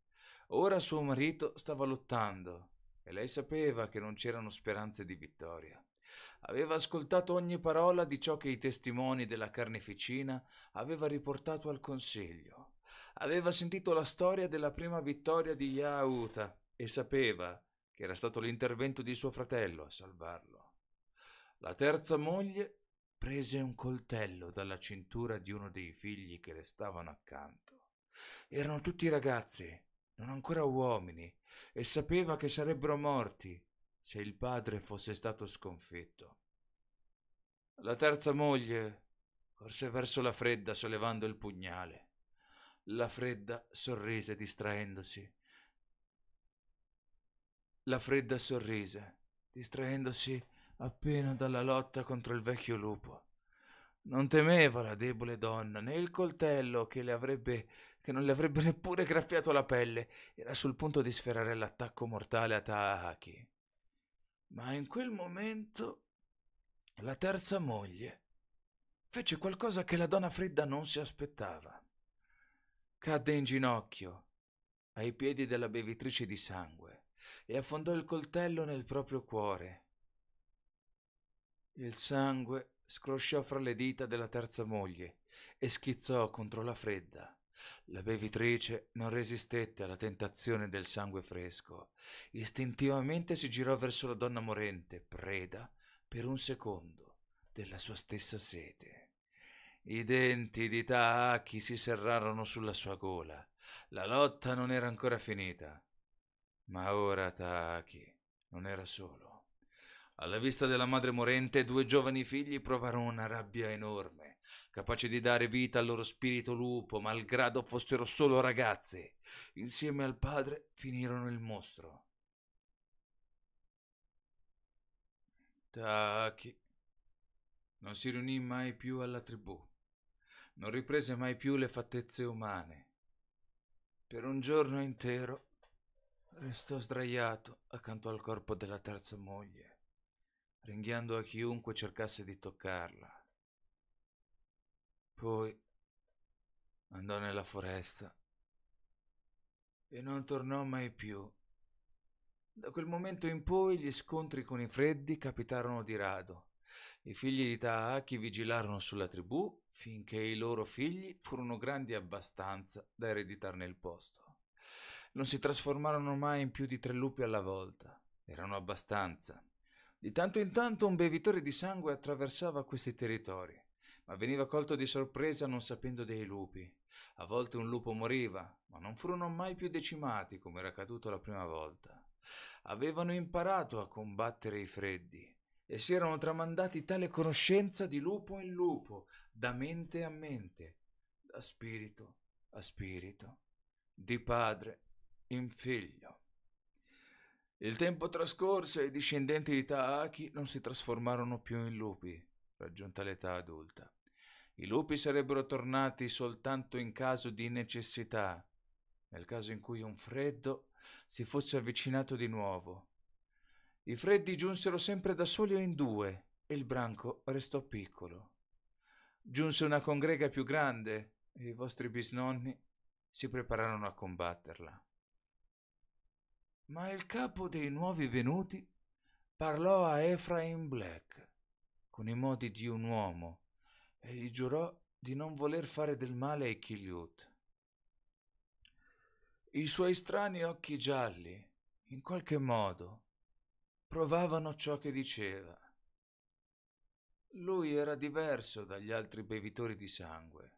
Ora suo marito stava lottando e lei sapeva che non c'erano speranze di vittoria. Aveva ascoltato ogni parola di ciò che i testimoni della carneficina aveva riportato al consiglio. Aveva sentito la storia della prima vittoria di Yauta e sapeva che era stato l'intervento di suo fratello a salvarlo. La terza moglie prese un coltello dalla cintura di uno dei figli che le stavano accanto. Erano tutti ragazzi, non ancora uomini, e sapeva che sarebbero morti se il padre fosse stato sconfitto. La terza moglie corse verso la fredda sollevando il pugnale. La fredda sorrise distraendosi la fredda sorrise, distraendosi appena dalla lotta contro il vecchio lupo. Non temeva la debole donna né il coltello che le avrebbe che non le avrebbe neppure graffiato la pelle, era sul punto di sferrare l'attacco mortale a Taahaki. Ma in quel momento la terza moglie fece qualcosa che la donna fredda non si aspettava. Cadde in ginocchio ai piedi della bevitrice di sangue e affondò il coltello nel proprio cuore. Il sangue scrosciò fra le dita della terza moglie e schizzò contro la fredda. La bevitrice non resistette alla tentazione del sangue fresco. Istintivamente si girò verso la donna morente, preda, per un secondo, della sua stessa sete. I denti di Taaki si serrarono sulla sua gola. La lotta non era ancora finita. Ma ora Taki non era solo. Alla vista della madre morente, due giovani figli provarono una rabbia enorme, capace di dare vita al loro spirito lupo, malgrado fossero solo ragazze. Insieme al padre finirono il mostro. Taki non si riunì mai più alla tribù, non riprese mai più le fattezze umane. Per un giorno intero Restò sdraiato accanto al corpo della terza moglie, ringhiando a chiunque cercasse di toccarla. Poi andò nella foresta e non tornò mai più. Da quel momento in poi gli scontri con i freddi capitarono di rado. I figli di Taaki vigilarono sulla tribù finché i loro figli furono grandi abbastanza da ereditarne il posto. Non si trasformarono mai in più di tre lupi alla volta. Erano abbastanza. Di tanto in tanto un bevitore di sangue attraversava questi territori, ma veniva colto di sorpresa non sapendo dei lupi. A volte un lupo moriva, ma non furono mai più decimati come era accaduto la prima volta. Avevano imparato a combattere i freddi e si erano tramandati tale conoscenza di lupo in lupo, da mente a mente, da spirito a spirito, di padre in figlio. Il tempo trascorse e i discendenti di Taaki non si trasformarono più in lupi, raggiunta l'età adulta. I lupi sarebbero tornati soltanto in caso di necessità, nel caso in cui un freddo si fosse avvicinato di nuovo. I freddi giunsero sempre da soli o in due e il branco restò piccolo. Giunse una congrega più grande e i vostri bisnonni si prepararono a combatterla. Ma il capo dei nuovi venuti parlò a Efraim Black con i modi di un uomo e gli giurò di non voler fare del male ai Kiliut. I suoi strani occhi gialli, in qualche modo, provavano ciò che diceva. Lui era diverso dagli altri bevitori di sangue.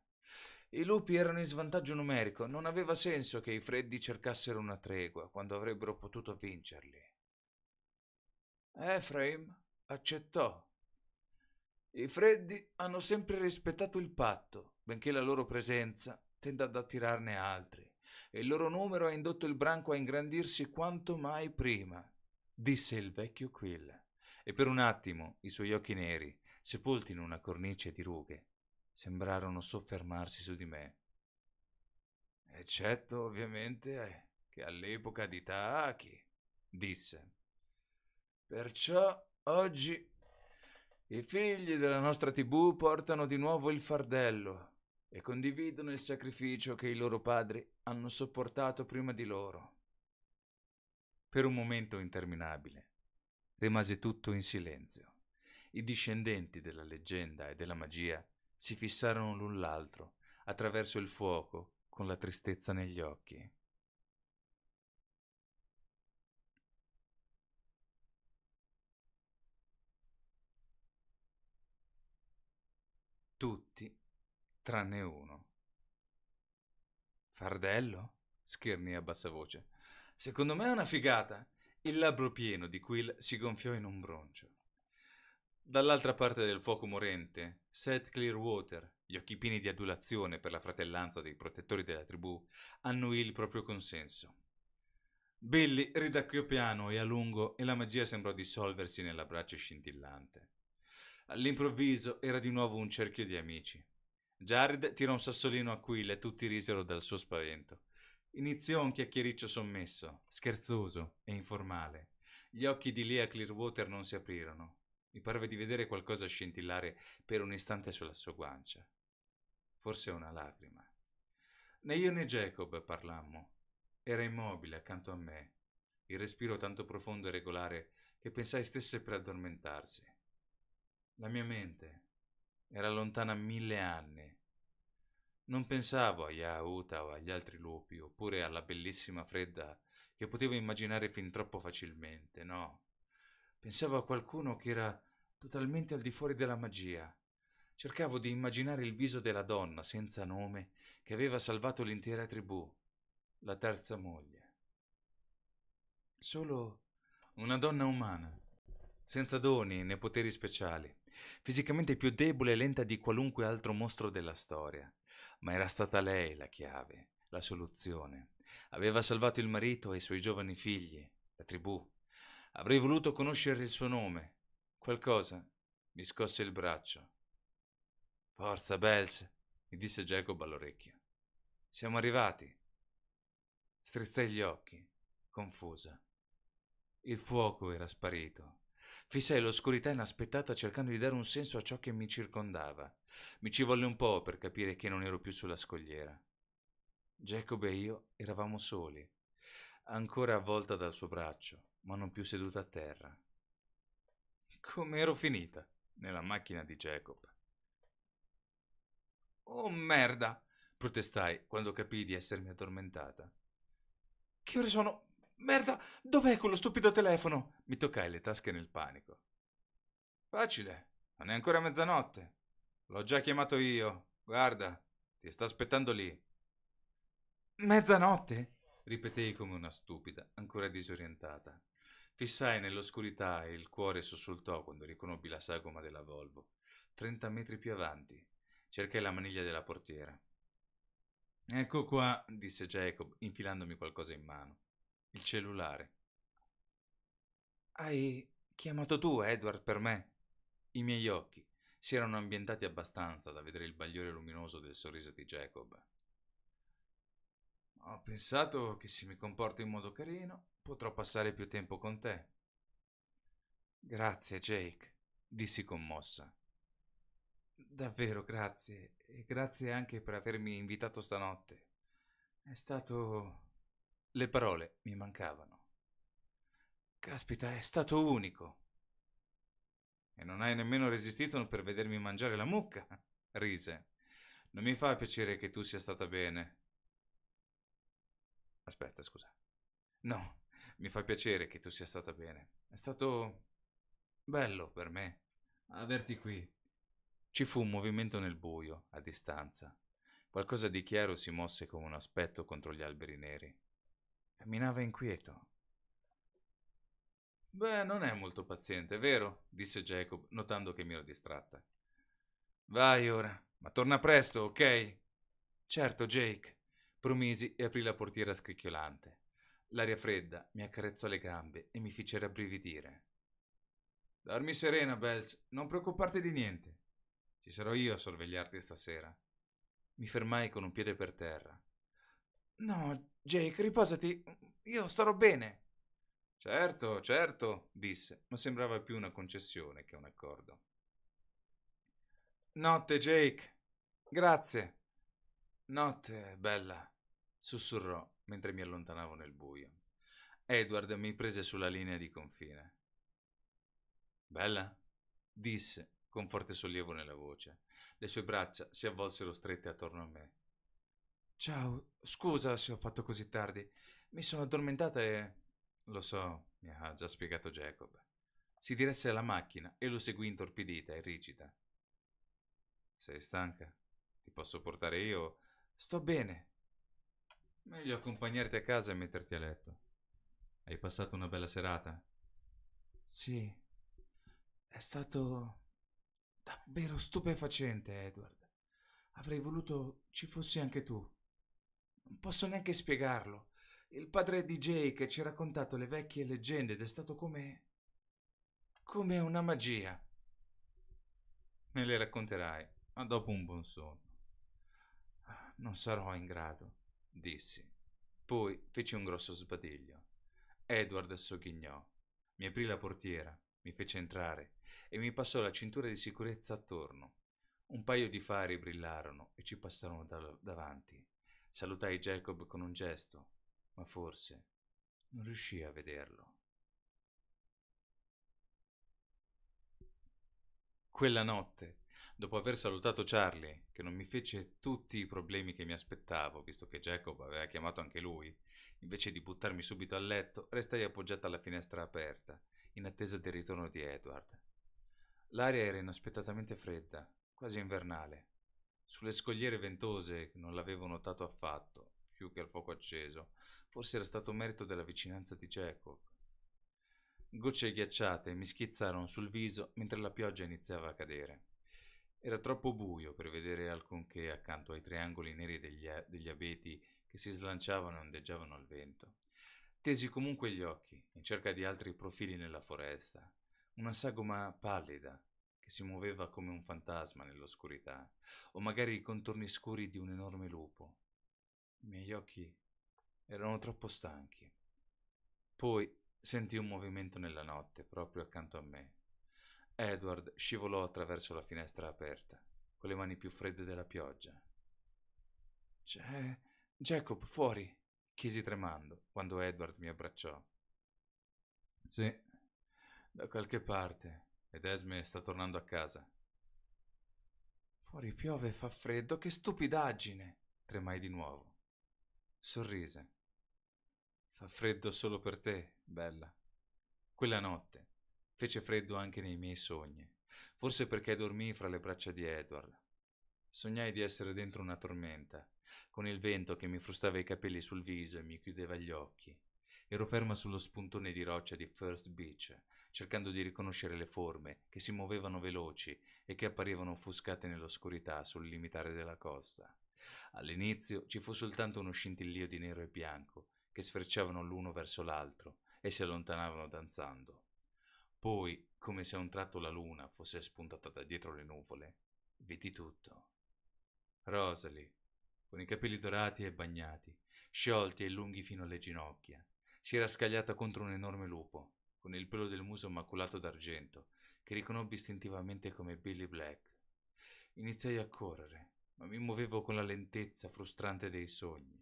I lupi erano in svantaggio numerico, non aveva senso che i freddi cercassero una tregua quando avrebbero potuto vincerli. Efraim accettò. I freddi hanno sempre rispettato il patto, benché la loro presenza tenda ad attirarne altri, e il loro numero ha indotto il branco a ingrandirsi quanto mai prima, disse il vecchio Quill, e per un attimo i suoi occhi neri, sepolti in una cornice di rughe, sembrarono soffermarsi su di me. Eccetto ovviamente eh, che all'epoca di Taaki, disse. Perciò oggi i figli della nostra tribù portano di nuovo il fardello e condividono il sacrificio che i loro padri hanno sopportato prima di loro. Per un momento interminabile rimase tutto in silenzio. I discendenti della leggenda e della magia si fissarono l'un l'altro, attraverso il fuoco, con la tristezza negli occhi. Tutti, tranne uno. Fardello? schirnì a bassa voce. Secondo me è una figata. Il labbro pieno di Quill si gonfiò in un broncio. Dall'altra parte del fuoco morente, Seth Clearwater, gli occhi pieni di adulazione per la fratellanza dei protettori della tribù, annuì il proprio consenso. Billy ridacchiò piano e a lungo e la magia sembrò dissolversi nell'abbraccio scintillante. All'improvviso era di nuovo un cerchio di amici. Jared tirò un sassolino a Quill e tutti risero dal suo spavento. Iniziò un chiacchiericcio sommesso, scherzoso e informale. Gli occhi di Lea Clearwater non si aprirono, mi parve di vedere qualcosa scintillare per un istante sulla sua guancia. Forse una lacrima. Né io né Jacob parlammo. Era immobile accanto a me, il respiro tanto profondo e regolare che pensai stesse per addormentarsi. La mia mente era lontana mille anni. Non pensavo a Yahuta o agli altri lupi, oppure alla bellissima fredda che potevo immaginare fin troppo facilmente, no. Pensavo a qualcuno che era totalmente al di fuori della magia. Cercavo di immaginare il viso della donna senza nome che aveva salvato l'intera tribù, la terza moglie. Solo una donna umana, senza doni né poteri speciali, fisicamente più debole e lenta di qualunque altro mostro della storia. Ma era stata lei la chiave, la soluzione. Aveva salvato il marito e i suoi giovani figli, la tribù, Avrei voluto conoscere il suo nome. Qualcosa mi scosse il braccio. Forza, Bells, mi disse Jacob all'orecchio. Siamo arrivati. Strizzai gli occhi, confusa. Il fuoco era sparito. Fissai l'oscurità inaspettata cercando di dare un senso a ciò che mi circondava. Mi ci volle un po' per capire che non ero più sulla scogliera. Jacob e io eravamo soli ancora avvolta dal suo braccio, ma non più seduta a terra. Come ero finita? Nella macchina di Jacob. Oh merda! protestai quando capii di essermi addormentata. Che ore sono? Merda! Dov'è quello stupido telefono? Mi toccai le tasche nel panico. Facile, non è ancora mezzanotte. L'ho già chiamato io. Guarda, ti sta aspettando lì. Mezzanotte? ripetei come una stupida, ancora disorientata. Fissai nell'oscurità e il cuore sussultò quando riconobbi la sagoma della Volvo. Trenta metri più avanti. Cercai la maniglia della portiera. Ecco qua, disse Jacob, infilandomi qualcosa in mano. Il cellulare. Hai chiamato tu, Edward, per me? I miei occhi si erano ambientati abbastanza da vedere il bagliore luminoso del sorriso di Jacob. Ho pensato che se mi comporto in modo carino potrò passare più tempo con te. Grazie, Jake, dissi commossa. Davvero grazie, e grazie anche per avermi invitato stanotte. È stato... Le parole mi mancavano. Caspita, è stato unico. E non hai nemmeno resistito per vedermi mangiare la mucca, rise. Non mi fa piacere che tu sia stata bene. Aspetta, scusa. No, mi fa piacere che tu sia stata bene. È stato bello per me averti qui. Ci fu un movimento nel buio, a distanza. Qualcosa di chiaro si mosse come un aspetto contro gli alberi neri. Camminava inquieto. Beh, non è molto paziente, vero? disse Jacob, notando che mi ero distratta. Vai ora, ma torna presto, ok? Certo, Jake. Promisi e aprì la portiera scricchiolante. L'aria fredda mi accarezzò le gambe e mi fece rabbrividire. Dormi serena, Bells, non preoccuparti di niente. Ci sarò io a sorvegliarti stasera. Mi fermai con un piede per terra. No, Jake, riposati, io starò bene. Certo, certo, disse, ma sembrava più una concessione che un accordo. Notte, Jake. Grazie. Notte, bella, sussurrò mentre mi allontanavo nel buio. Edward mi prese sulla linea di confine. Bella? disse con forte sollievo nella voce. Le sue braccia si avvolsero strette attorno a me. Ciao, scusa se ho fatto così tardi. Mi sono addormentata e... Lo so, mi ha già spiegato Jacob. Si diresse alla macchina e lo seguì intorpidita e rigida. Sei stanca? Ti posso portare io Sto bene. Meglio accompagnarti a casa e metterti a letto. Hai passato una bella serata? Sì. È stato davvero stupefacente, Edward. Avrei voluto ci fossi anche tu. Non posso neanche spiegarlo. Il padre di Jake ci ha raccontato le vecchie leggende ed è stato come... come una magia. Me le racconterai, ma dopo un buon sonno non sarò in grado, dissi. Poi feci un grosso sbadiglio. Edward sogghignò, mi aprì la portiera, mi fece entrare e mi passò la cintura di sicurezza attorno. Un paio di fari brillarono e ci passarono da- davanti. Salutai Jacob con un gesto, ma forse non riuscii a vederlo. Quella notte Dopo aver salutato Charlie, che non mi fece tutti i problemi che mi aspettavo, visto che Jacob aveva chiamato anche lui, invece di buttarmi subito a letto, restai appoggiata alla finestra aperta, in attesa del ritorno di Edward. L'aria era inaspettatamente fredda, quasi invernale. Sulle scogliere ventose non l'avevo notato affatto, più che al fuoco acceso, forse era stato merito della vicinanza di Jacob. Gocce ghiacciate mi schizzarono sul viso mentre la pioggia iniziava a cadere. Era troppo buio per vedere alcunché accanto ai triangoli neri degli, a- degli abeti che si slanciavano e ondeggiavano al vento. Tesi comunque gli occhi in cerca di altri profili nella foresta, una sagoma pallida che si muoveva come un fantasma nell'oscurità, o magari i contorni scuri di un enorme lupo. I miei occhi erano troppo stanchi. Poi sentì un movimento nella notte proprio accanto a me. Edward scivolò attraverso la finestra aperta, con le mani più fredde della pioggia. C'è Jacob fuori, chiesi tremando quando Edward mi abbracciò. Sì, da qualche parte, ed Esme sta tornando a casa. Fuori piove e fa freddo, che stupidaggine! tremai di nuovo. Sorrise. Fa freddo solo per te, bella. Quella notte, Fece freddo anche nei miei sogni, forse perché dormii fra le braccia di Edward. Sognai di essere dentro una tormenta, con il vento che mi frustava i capelli sul viso e mi chiudeva gli occhi. Ero ferma sullo spuntone di roccia di First Beach, cercando di riconoscere le forme che si muovevano veloci e che apparivano offuscate nell'oscurità sul limitare della costa. All'inizio ci fu soltanto uno scintillio di nero e bianco che sfrecciavano l'uno verso l'altro e si allontanavano danzando. Poi, come se a un tratto la luna fosse spuntata da dietro le nuvole, vidi tutto. Rosalie, con i capelli dorati e bagnati, sciolti e lunghi fino alle ginocchia, si era scagliata contro un enorme lupo, con il pelo del muso maculato d'argento, che riconobbi istintivamente come Billy Black. Iniziai a correre, ma mi muovevo con la lentezza frustrante dei sogni.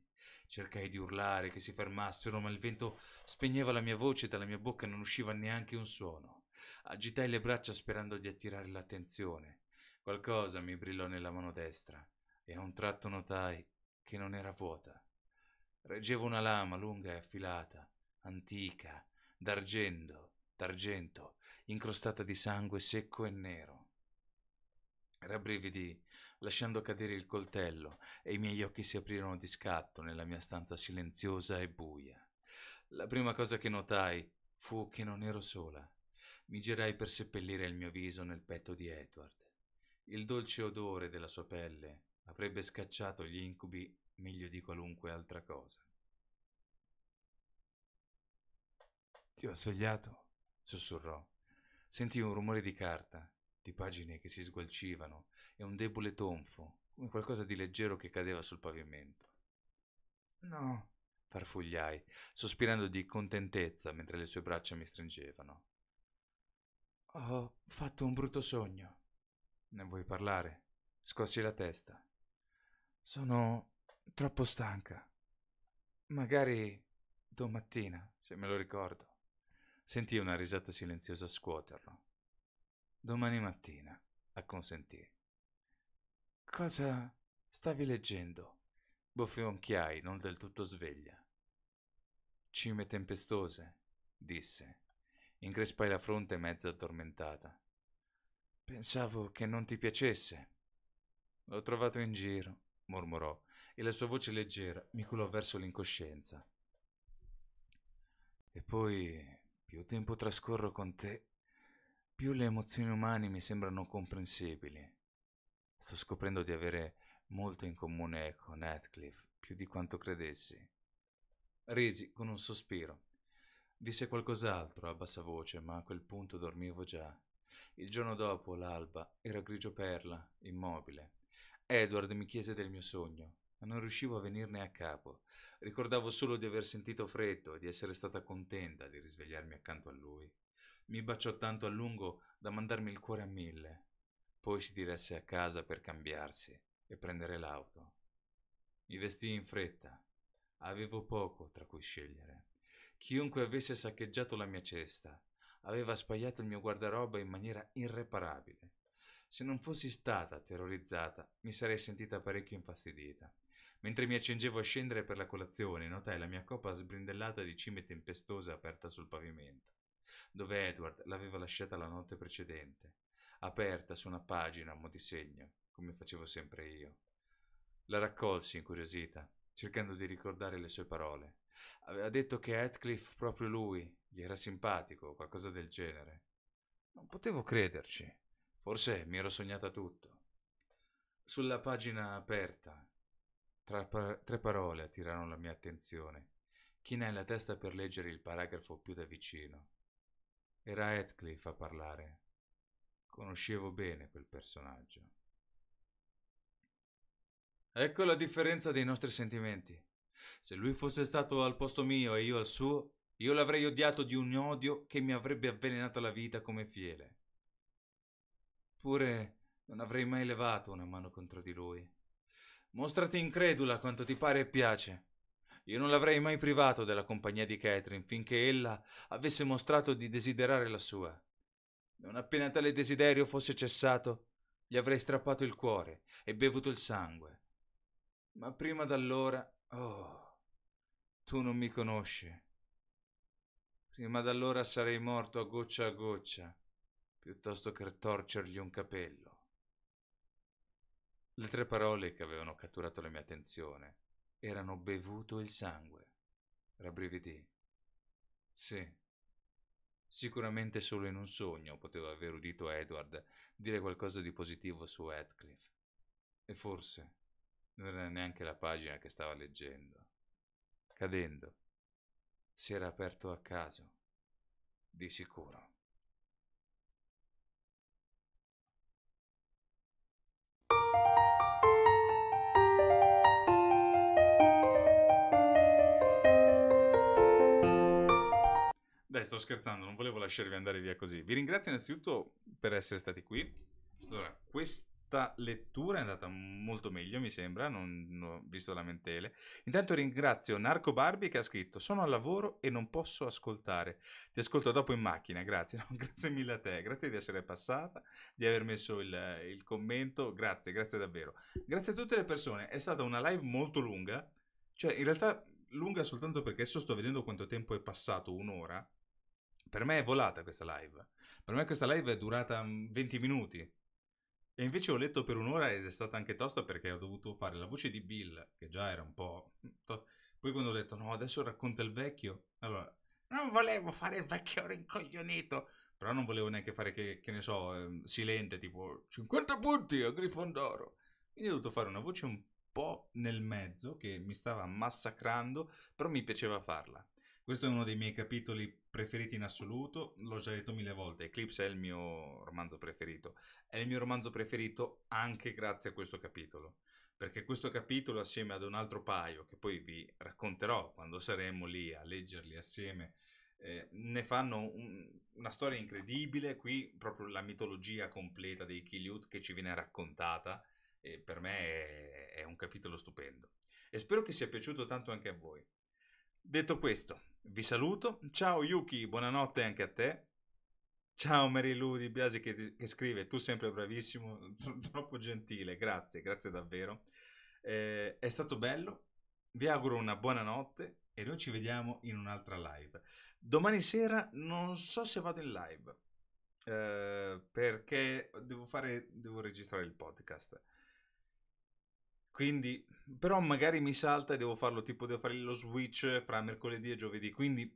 Cercai di urlare che si fermassero, ma il vento spegneva la mia voce e dalla mia bocca non usciva neanche un suono. Agitai le braccia sperando di attirare l'attenzione. Qualcosa mi brillò nella mano destra e a un tratto notai che non era vuota. Reggevo una lama lunga e affilata, antica, d'argento, d'argento, incrostata di sangue secco e nero. Rabbrividì lasciando cadere il coltello, e i miei occhi si aprirono di scatto nella mia stanza silenziosa e buia. La prima cosa che notai fu che non ero sola. Mi girai per seppellire il mio viso nel petto di Edward. Il dolce odore della sua pelle avrebbe scacciato gli incubi meglio di qualunque altra cosa. Ti ho svegliato? sussurrò. Sentì un rumore di carta, di pagine che si sgualcivano e un debole tonfo, come qualcosa di leggero che cadeva sul pavimento. No, farfugliai, sospirando di contentezza mentre le sue braccia mi stringevano. Ho fatto un brutto sogno. Ne vuoi parlare? Scossi la testa. Sono troppo stanca. Magari domattina, se me lo ricordo. Sentì una risata silenziosa scuoterlo. Domani mattina, acconsentì. Cosa stavi leggendo? Boffionchiai, non del tutto sveglia. Cime tempestose, disse. Increspai la fronte mezza addormentata. Pensavo che non ti piacesse. L'ho trovato in giro, mormorò, e la sua voce leggera mi colò verso l'incoscienza. E poi, più tempo trascorro con te, più le emozioni umane mi sembrano comprensibili. Sto scoprendo di avere molto in comune con ecco, Heathcliff, più di quanto credessi. Risi con un sospiro. Disse qualcos'altro a bassa voce, ma a quel punto dormivo già. Il giorno dopo, l'alba, era grigio perla, immobile. Edward mi chiese del mio sogno, ma non riuscivo a venirne a capo. Ricordavo solo di aver sentito freddo e di essere stata contenta di risvegliarmi accanto a lui. Mi baciò tanto a lungo da mandarmi il cuore a mille. Poi si diresse a casa per cambiarsi e prendere l'auto. Mi vestii in fretta. Avevo poco tra cui scegliere. Chiunque avesse saccheggiato la mia cesta aveva spaiato il mio guardaroba in maniera irreparabile. Se non fossi stata terrorizzata, mi sarei sentita parecchio infastidita. Mentre mi accingevo a scendere per la colazione, notai la mia coppa sbrindellata di cime tempestose aperta sul pavimento, dove Edward l'aveva lasciata la notte precedente aperta su una pagina a mo' di segno, come facevo sempre io. La raccolsi incuriosita, cercando di ricordare le sue parole. Aveva detto che Heathcliff proprio lui gli era simpatico, o qualcosa del genere. Non potevo crederci. Forse mi ero sognata tutto. Sulla pagina aperta, tra par- tre parole attirarono la mia attenzione. Chinai la testa per leggere il paragrafo più da vicino. Era Heathcliff a parlare, Conoscevo bene quel personaggio. Ecco la differenza dei nostri sentimenti. Se lui fosse stato al posto mio e io al suo, io l'avrei odiato di un odio che mi avrebbe avvelenato la vita come fiele. Pure non avrei mai levato una mano contro di lui. Mostrati incredula quanto ti pare e piace. Io non l'avrei mai privato della compagnia di Catherine finché ella avesse mostrato di desiderare la sua. Non appena tale desiderio fosse cessato, gli avrei strappato il cuore e bevuto il sangue. Ma prima d'allora, oh, tu non mi conosci. Prima d'allora sarei morto a goccia a goccia, piuttosto che torcergli un capello. Le tre parole che avevano catturato la mia attenzione erano bevuto il sangue. Rabbrividì. Sì, Sicuramente solo in un sogno poteva aver udito Edward dire qualcosa di positivo su Heathcliff. E forse non era neanche la pagina che stava leggendo. Cadendo, si era aperto a caso, di sicuro. Dai, sto scherzando, non volevo lasciarvi andare via così. Vi ringrazio innanzitutto per essere stati qui. Allora, questa lettura è andata molto meglio, mi sembra, non ho visto lamentele. Intanto ringrazio Narco Barbie che ha scritto Sono al lavoro e non posso ascoltare. Ti ascolto dopo in macchina, grazie. No, grazie mille a te, grazie di essere passata, di aver messo il, il commento, grazie, grazie davvero. Grazie a tutte le persone, è stata una live molto lunga. Cioè, in realtà lunga soltanto perché adesso sto vedendo quanto tempo è passato, un'ora per me è volata questa live. Per me questa live è durata 20 mm, minuti. E invece ho letto per un'ora ed è stata anche tosta perché ho dovuto fare la voce di Bill, che già era un po'... Mm, poi quando ho detto, no, adesso racconta il vecchio. Allora, non volevo fare il vecchio rincoglionito. Però non volevo neanche fare che, che ne so, ehm, silente, tipo 50 punti a Grifondoro. Quindi ho dovuto fare una voce un po' nel mezzo che mi stava massacrando, però mi piaceva farla. Questo è uno dei miei capitoli preferiti in assoluto, l'ho già detto mille volte, Eclipse è il mio romanzo preferito. È il mio romanzo preferito anche grazie a questo capitolo, perché questo capitolo assieme ad un altro paio, che poi vi racconterò quando saremo lì a leggerli assieme, eh, ne fanno un, una storia incredibile, qui proprio la mitologia completa dei Kiliut che ci viene raccontata, eh, per me è, è un capitolo stupendo. E spero che sia piaciuto tanto anche a voi. Detto questo, vi saluto. Ciao Yuki, buonanotte anche a te. Ciao Mary Lou di Biasi che, che, scrive, tu sempre bravissimo, tro troppo gentile, grazie, grazie davvero. Eh, è stato bello, vi auguro una buona notte e noi ci vediamo in un'altra live. Domani sera non so se vado in live eh, perché devo, fare, devo registrare il podcast. Quindi, però magari mi salta e devo farlo, tipo devo fare lo switch fra mercoledì e giovedì, quindi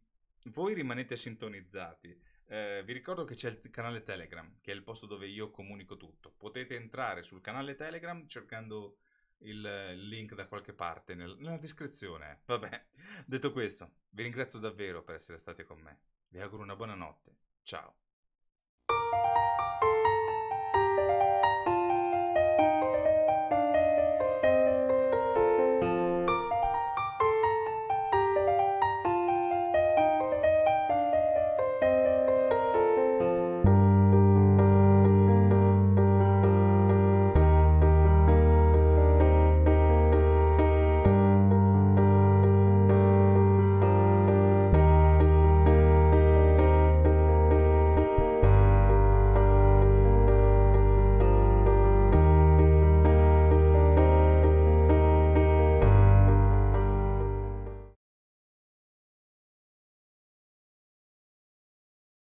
voi rimanete sintonizzati. Eh, vi ricordo che c'è il canale Telegram, che è il posto dove io comunico tutto. Potete entrare sul canale Telegram cercando il link da qualche parte nel, nella descrizione. Vabbè, detto questo, vi ringrazio davvero per essere stati con me. Vi auguro una buona notte. Ciao.